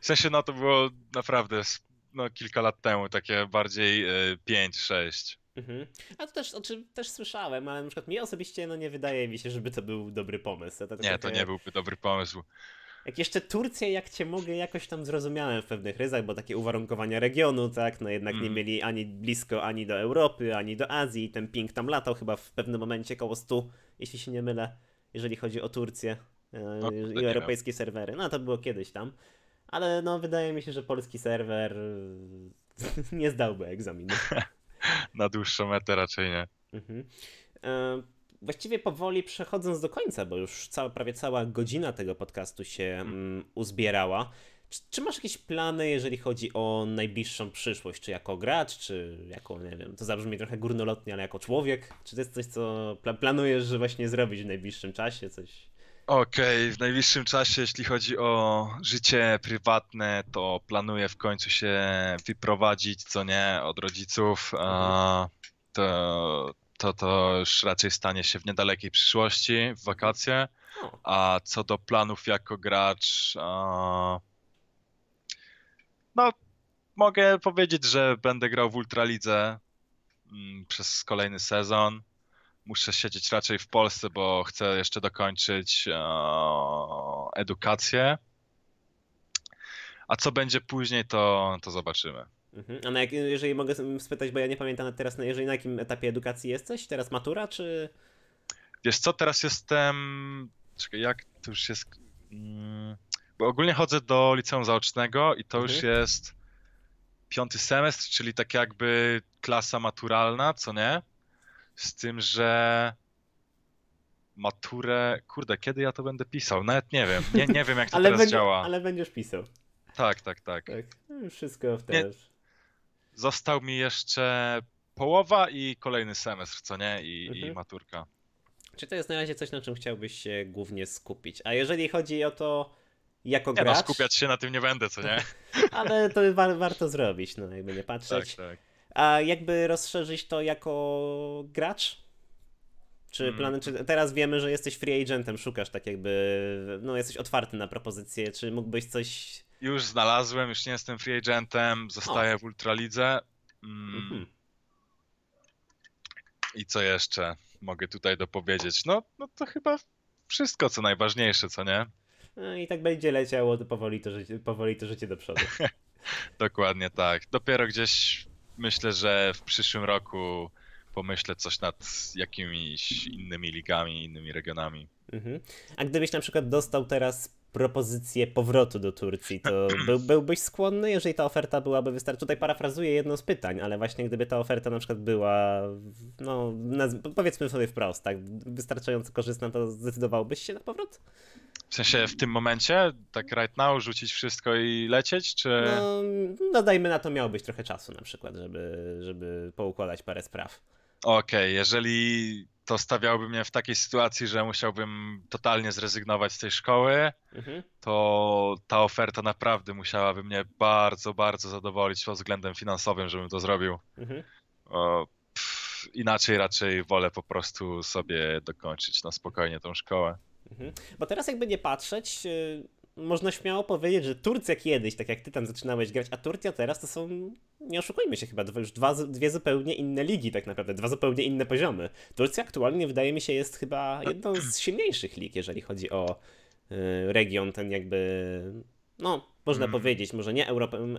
Speaker 2: w sensie, no to było naprawdę no, kilka lat temu, takie bardziej y, 5-6.
Speaker 1: Mhm. A to też, znaczy, też słyszałem, ale na przykład mi osobiście no, nie wydaje mi się, żeby to był dobry pomysł. To, to nie, takie... to nie
Speaker 2: byłby dobry pomysł.
Speaker 1: Jak jeszcze Turcję, jak cię mogę, jakoś tam zrozumiałem w pewnych ryzach, bo takie uwarunkowania regionu, tak, no jednak mm. nie mieli ani blisko, ani do Europy, ani do Azji, ten ping tam latał chyba w pewnym momencie koło 100, jeśli się nie mylę, jeżeli chodzi o Turcję e, no, i europejskie serwery. No to było kiedyś tam, ale no wydaje mi się, że polski serwer e, (laughs) nie zdałby egzaminu. (laughs) Na
Speaker 2: dłuższą metę raczej nie.
Speaker 1: Mhm. E właściwie powoli przechodząc do końca, bo już cała, prawie cała godzina tego podcastu się mhm. mm, uzbierała. Czy, czy, masz jakieś plany, jeżeli chodzi o najbliższą przyszłość? Czy jako gracz, czy jako, nie wiem, to zabrzmi trochę górnolotnie, ale jako człowiek? Czy to jest coś, co pla planujesz właśnie zrobić w najbliższym czasie? Coś?
Speaker 2: Okej, okay, w najbliższym czasie, jeśli chodzi o życie prywatne, to planuję w końcu się wyprowadzić, co nie, od rodziców. Mhm to to już raczej stanie się w niedalekiej przyszłości, w wakacje. A co do planów jako gracz, no mogę powiedzieć, że będę grał w Ultralidze mm, przez kolejny sezon. Muszę siedzieć raczej w Polsce, bo chcę jeszcze dokończyć edukację. A co będzie później, to, to zobaczymy.
Speaker 1: Mhm. A na jak, jeżeli mogę spytać, bo ja nie pamiętam teraz, na, jeżeli na jakim etapie edukacji jesteś? Teraz matura, czy...
Speaker 2: Wiesz co, teraz jestem... Czekaj, jak to już jest... Mm, bo ogólnie chodzę do liceum zaocznego i to mhm. już jest piąty semestr, czyli tak jakby klasa maturalna, co nie? Z tym, że maturę. Kurde, kiedy ja to będę pisał? Nawet nie wiem. Nie, nie wiem, jak to (laughs) teraz będzie, działa. Ale
Speaker 1: będziesz pisał.
Speaker 2: Tak, tak, tak. tak.
Speaker 1: No wszystko w też.
Speaker 2: Został mi jeszcze połowa
Speaker 1: i kolejny semestr, co nie? I, mhm. i maturka. Czy to jest na razie coś, na czym chciałbyś się głównie skupić? A jeżeli chodzi o to, jako nie no, gracz... No, skupiać
Speaker 2: się na tym nie będę,
Speaker 1: co nie? (laughs) Ale to wa warto zrobić, no jakby nie patrzeć. Tak, tak. A jakby rozszerzyć to jako gracz? Czy mm, plany, czy mm. teraz wiemy, że jesteś free agentem, szukasz tak jakby, no jesteś otwarty na propozycje, czy mógłbyś coś już znalazłem, już nie
Speaker 2: jestem free agentem,
Speaker 1: zostaję o. w Ultralidze. Mm. Mhm.
Speaker 2: I co jeszcze mogę tutaj dopowiedzieć? No, no to chyba wszystko, co najważniejsze, co nie?
Speaker 1: No i tak będzie leciało powoli to życie, powoli to życie do przodu. (laughs)
Speaker 2: Dokładnie tak. Dopiero gdzieś myślę, że w przyszłym roku pomyślę coś nad jakimiś innymi ligami, innymi regionami.
Speaker 1: Mhm. A gdybyś na przykład dostał teraz propozycję powrotu do Turcji, to był, byłbyś skłonny, jeżeli ta oferta byłaby wystarczająca? Tutaj parafrazuję jedno z pytań, ale właśnie gdyby ta oferta na przykład była, no powiedzmy sobie wprost, tak, wystarczająco korzystna, to zdecydowałbyś się na powrót?
Speaker 2: W sensie w tym momencie, tak right now, rzucić wszystko i lecieć, czy... No,
Speaker 1: no dajmy na to, miałbyś trochę czasu na przykład, żeby, żeby poukładać parę spraw.
Speaker 2: Okej, okay, jeżeli to stawiałby mnie w takiej sytuacji, że musiałbym totalnie zrezygnować z tej szkoły, mhm. to ta oferta naprawdę musiałaby mnie bardzo, bardzo zadowolić pod względem finansowym, żebym to zrobił. Mhm. O, pff, inaczej raczej wolę po prostu sobie dokończyć na spokojnie tą szkołę.
Speaker 1: Mhm. Bo teraz jakby nie patrzeć, y, można śmiało powiedzieć, że Turcja kiedyś, tak jak ty tam zaczynałeś grać, a Turcja teraz to są, nie oszukujmy się chyba, już dwa, dwie zupełnie inne ligi tak naprawdę, dwa zupełnie inne poziomy. Turcja aktualnie wydaje mi się jest chyba jedną z silniejszych lig, jeżeli chodzi o y, region ten jakby, no można hmm. powiedzieć, może nie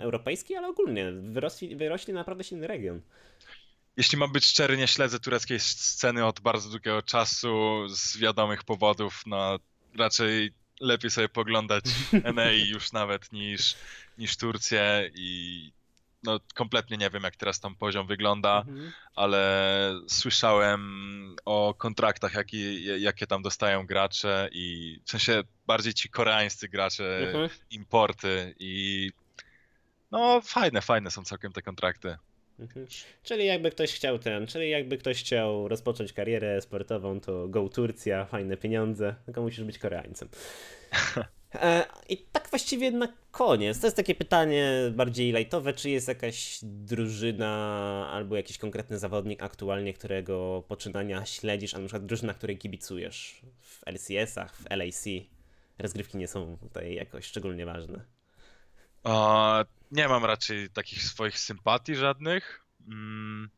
Speaker 1: europejski, ale ogólnie wyrośli, wyrośli naprawdę silny region. Jeśli mam
Speaker 2: być szczery, nie śledzę tureckiej sceny od bardzo długiego czasu z wiadomych powodów. No, raczej lepiej sobie poglądać (laughs) NA już nawet niż, niż Turcję i no, kompletnie nie wiem, jak teraz tam poziom wygląda, mhm. ale słyszałem o kontraktach, jaki, jakie tam dostają gracze i w sensie bardziej ci koreańscy gracze, mhm. importy i no fajne, fajne są całkiem te kontrakty.
Speaker 1: Mhm. Czyli jakby ktoś chciał ten, czyli jakby ktoś chciał rozpocząć karierę sportową, to go Turcja, fajne pieniądze, tylko musisz być Koreańcem. (laughs) E, I tak właściwie na koniec, to jest takie pytanie bardziej lightowe, czy jest jakaś drużyna albo jakiś konkretny zawodnik aktualnie, którego poczynania śledzisz, a na przykład drużyna, której kibicujesz w LCS-ach, w LAC? Rozgrywki nie są tutaj jakoś szczególnie ważne. A, nie mam raczej takich swoich sympatii żadnych. Mm.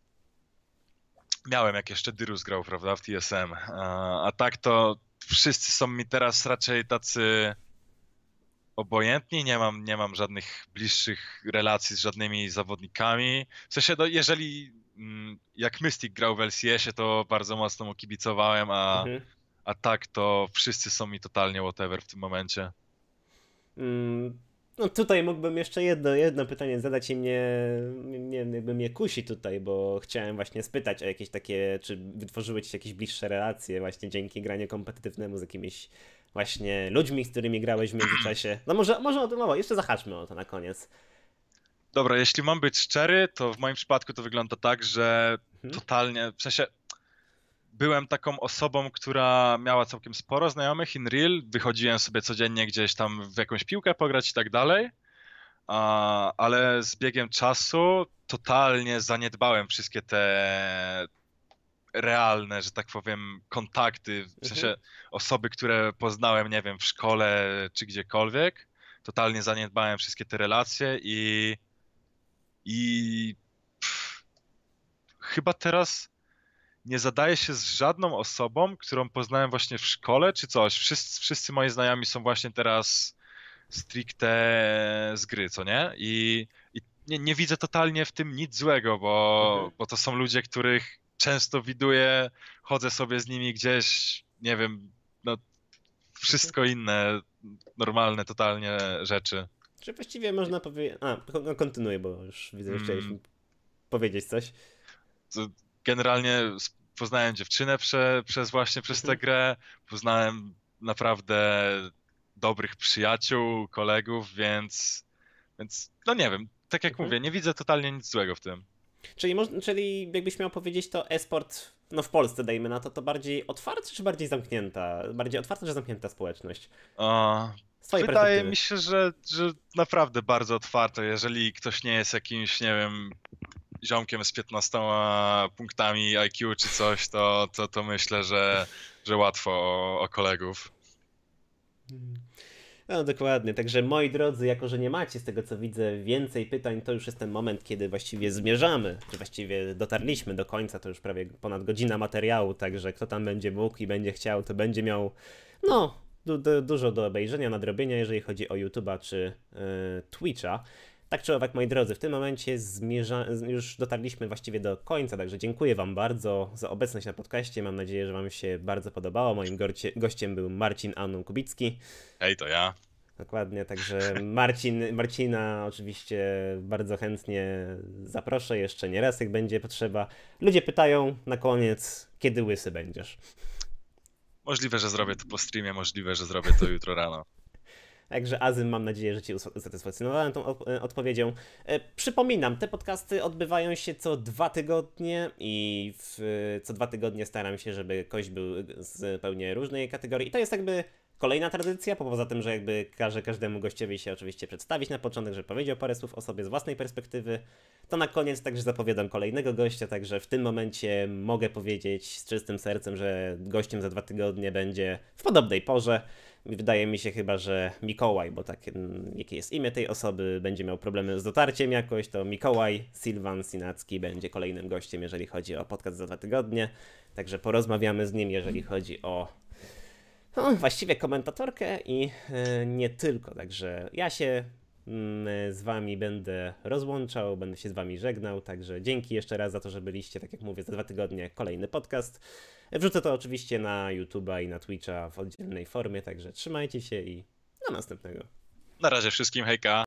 Speaker 2: Miałem, jak jeszcze Dyrus grał, prawda, w TSM. A, a tak to wszyscy są mi teraz raczej tacy obojętni, nie mam, nie mam żadnych bliższych relacji z żadnymi zawodnikami. W sensie, do, no, jeżeli mm, jak Mystic grał w LCS-ie, to bardzo mocno mu kibicowałem, a, mhm. a tak to wszyscy są mi totalnie whatever w tym momencie.
Speaker 1: Mm, no tutaj mógłbym jeszcze jedno, jedno pytanie zadać i mnie, nie wiem, jakby mnie kusi tutaj, bo chciałem właśnie spytać o jakieś takie, czy wytworzyły ci się jakieś bliższe relacje właśnie dzięki graniu kompetytywnemu z jakimiś właśnie ludźmi, z którymi grałeś w międzyczasie. No może, może o tym mowa, jeszcze zahaczmy o to na koniec.
Speaker 2: Dobra, jeśli mam być szczery, to w moim przypadku to wygląda tak, że mhm. totalnie, w sensie byłem taką osobą, która miała całkiem sporo znajomych in real, wychodziłem sobie codziennie gdzieś tam w jakąś piłkę pograć i tak dalej, ale z biegiem czasu totalnie zaniedbałem wszystkie te realne, że tak powiem, kontakty, w mhm. sensie osoby, które poznałem, nie wiem, w szkole czy gdziekolwiek. Totalnie zaniedbałem wszystkie te relacje i i pff, chyba teraz nie zadaję się z żadną osobą, którą poznałem właśnie w szkole czy coś. Wszyscy, wszyscy moi znajomi są właśnie teraz stricte z gry, co nie? I, i nie, nie, widzę totalnie w tym nic złego, bo, mhm. bo to są ludzie, których często widuję, chodzę sobie z nimi gdzieś, nie wiem, no wszystko inne, normalne totalnie rzeczy.
Speaker 1: Czy właściwie można powiedzieć... A, kontynuuj, bo już widzę, że chcieliśmy mm. powiedzieć coś. To
Speaker 2: generalnie poznałem dziewczynę prze, przez właśnie przez tę mhm. grę, poznałem naprawdę dobrych przyjaciół, kolegów, więc, więc no nie wiem, tak jak mhm. mówię, nie widzę totalnie nic złego w tym.
Speaker 1: Czyli, czyli jakbyś miał powiedzieć, to esport no w Polsce dajmy na to, to bardziej otwarta czy bardziej zamknięta? Bardziej otwarta czy zamknięta społeczność? O, wydaje mi
Speaker 2: się, że, że naprawdę bardzo otwarta. Jeżeli ktoś nie jest jakimś, nie wiem, ziomkiem z 15 punktami IQ czy coś, to, to, to myślę, że, że łatwo o, o kolegów.
Speaker 1: No dokładnie, także moi drodzy, jako że nie macie z tego co widzę więcej pytań, to już jest ten moment, kiedy właściwie zmierzamy, czy właściwie dotarliśmy do końca, to już prawie ponad godzina materiału, także kto tam będzie mógł i będzie chciał, to będzie miał, no, du du dużo do obejrzenia, nadrobienia, jeżeli chodzi o YouTube'a czy yy, Twitcha. Tak czy owak, moi drodzy, w tym momencie zmierza... już dotarliśmy właściwie do końca, także dziękuję Wam bardzo za obecność na podcaście. Mam nadzieję, że Wam się bardzo podobało. Moim gorcie... gościem był Marcin Anum Kubicki. Hej, to ja. Dokładnie, także (laughs) Marcin, Marcina oczywiście bardzo chętnie zaproszę jeszcze nie raz, jak będzie potrzeba. Ludzie pytają na koniec, kiedy łysy będziesz?
Speaker 2: Możliwe, że zrobię to po streamie, możliwe, że zrobię to jutro rano.
Speaker 1: Także Azym, mam nadzieję, że Cię usatysfakcjonowałem tą e, odpowiedzią. E, przypominam, te podcasty odbywają się co dwa tygodnie i w, co dwa tygodnie staram się, żeby kość był zupełnie różnej kategorii. I to jest jakby kolejna tradycja, poza tym, że jakby każe każdemu gościowi się oczywiście przedstawić na początek, że powiedział parę słów o sobie z własnej perspektywy, to na koniec także zapowiadam kolejnego gościa, także w tym momencie mogę powiedzieć z czystym sercem, że gościem za dwa tygodnie będzie w podobnej porze Wydaje mi się chyba, że Mikołaj, bo tak jakie jest imię tej osoby, będzie miał problemy z dotarciem jakoś, to Mikołaj Silwan Sinacki będzie kolejnym gościem, jeżeli chodzi o podcast za dwa tygodnie. Także porozmawiamy z nim, jeżeli chodzi o no, właściwie komentatorkę i e, nie tylko. Także ja się Mm, e, z wami będę rozłączał, będę się z wami żegnał, także dzięki jeszcze raz za to, że byliście, tak jak mówię, za dwa tygodnie kolejny podcast. Wrzucę to oczywiście na YouTube'a i na Twitcha w oddzielnej formie, także trzymajcie się i do następnego.
Speaker 2: Na razie wszystkim, hejka!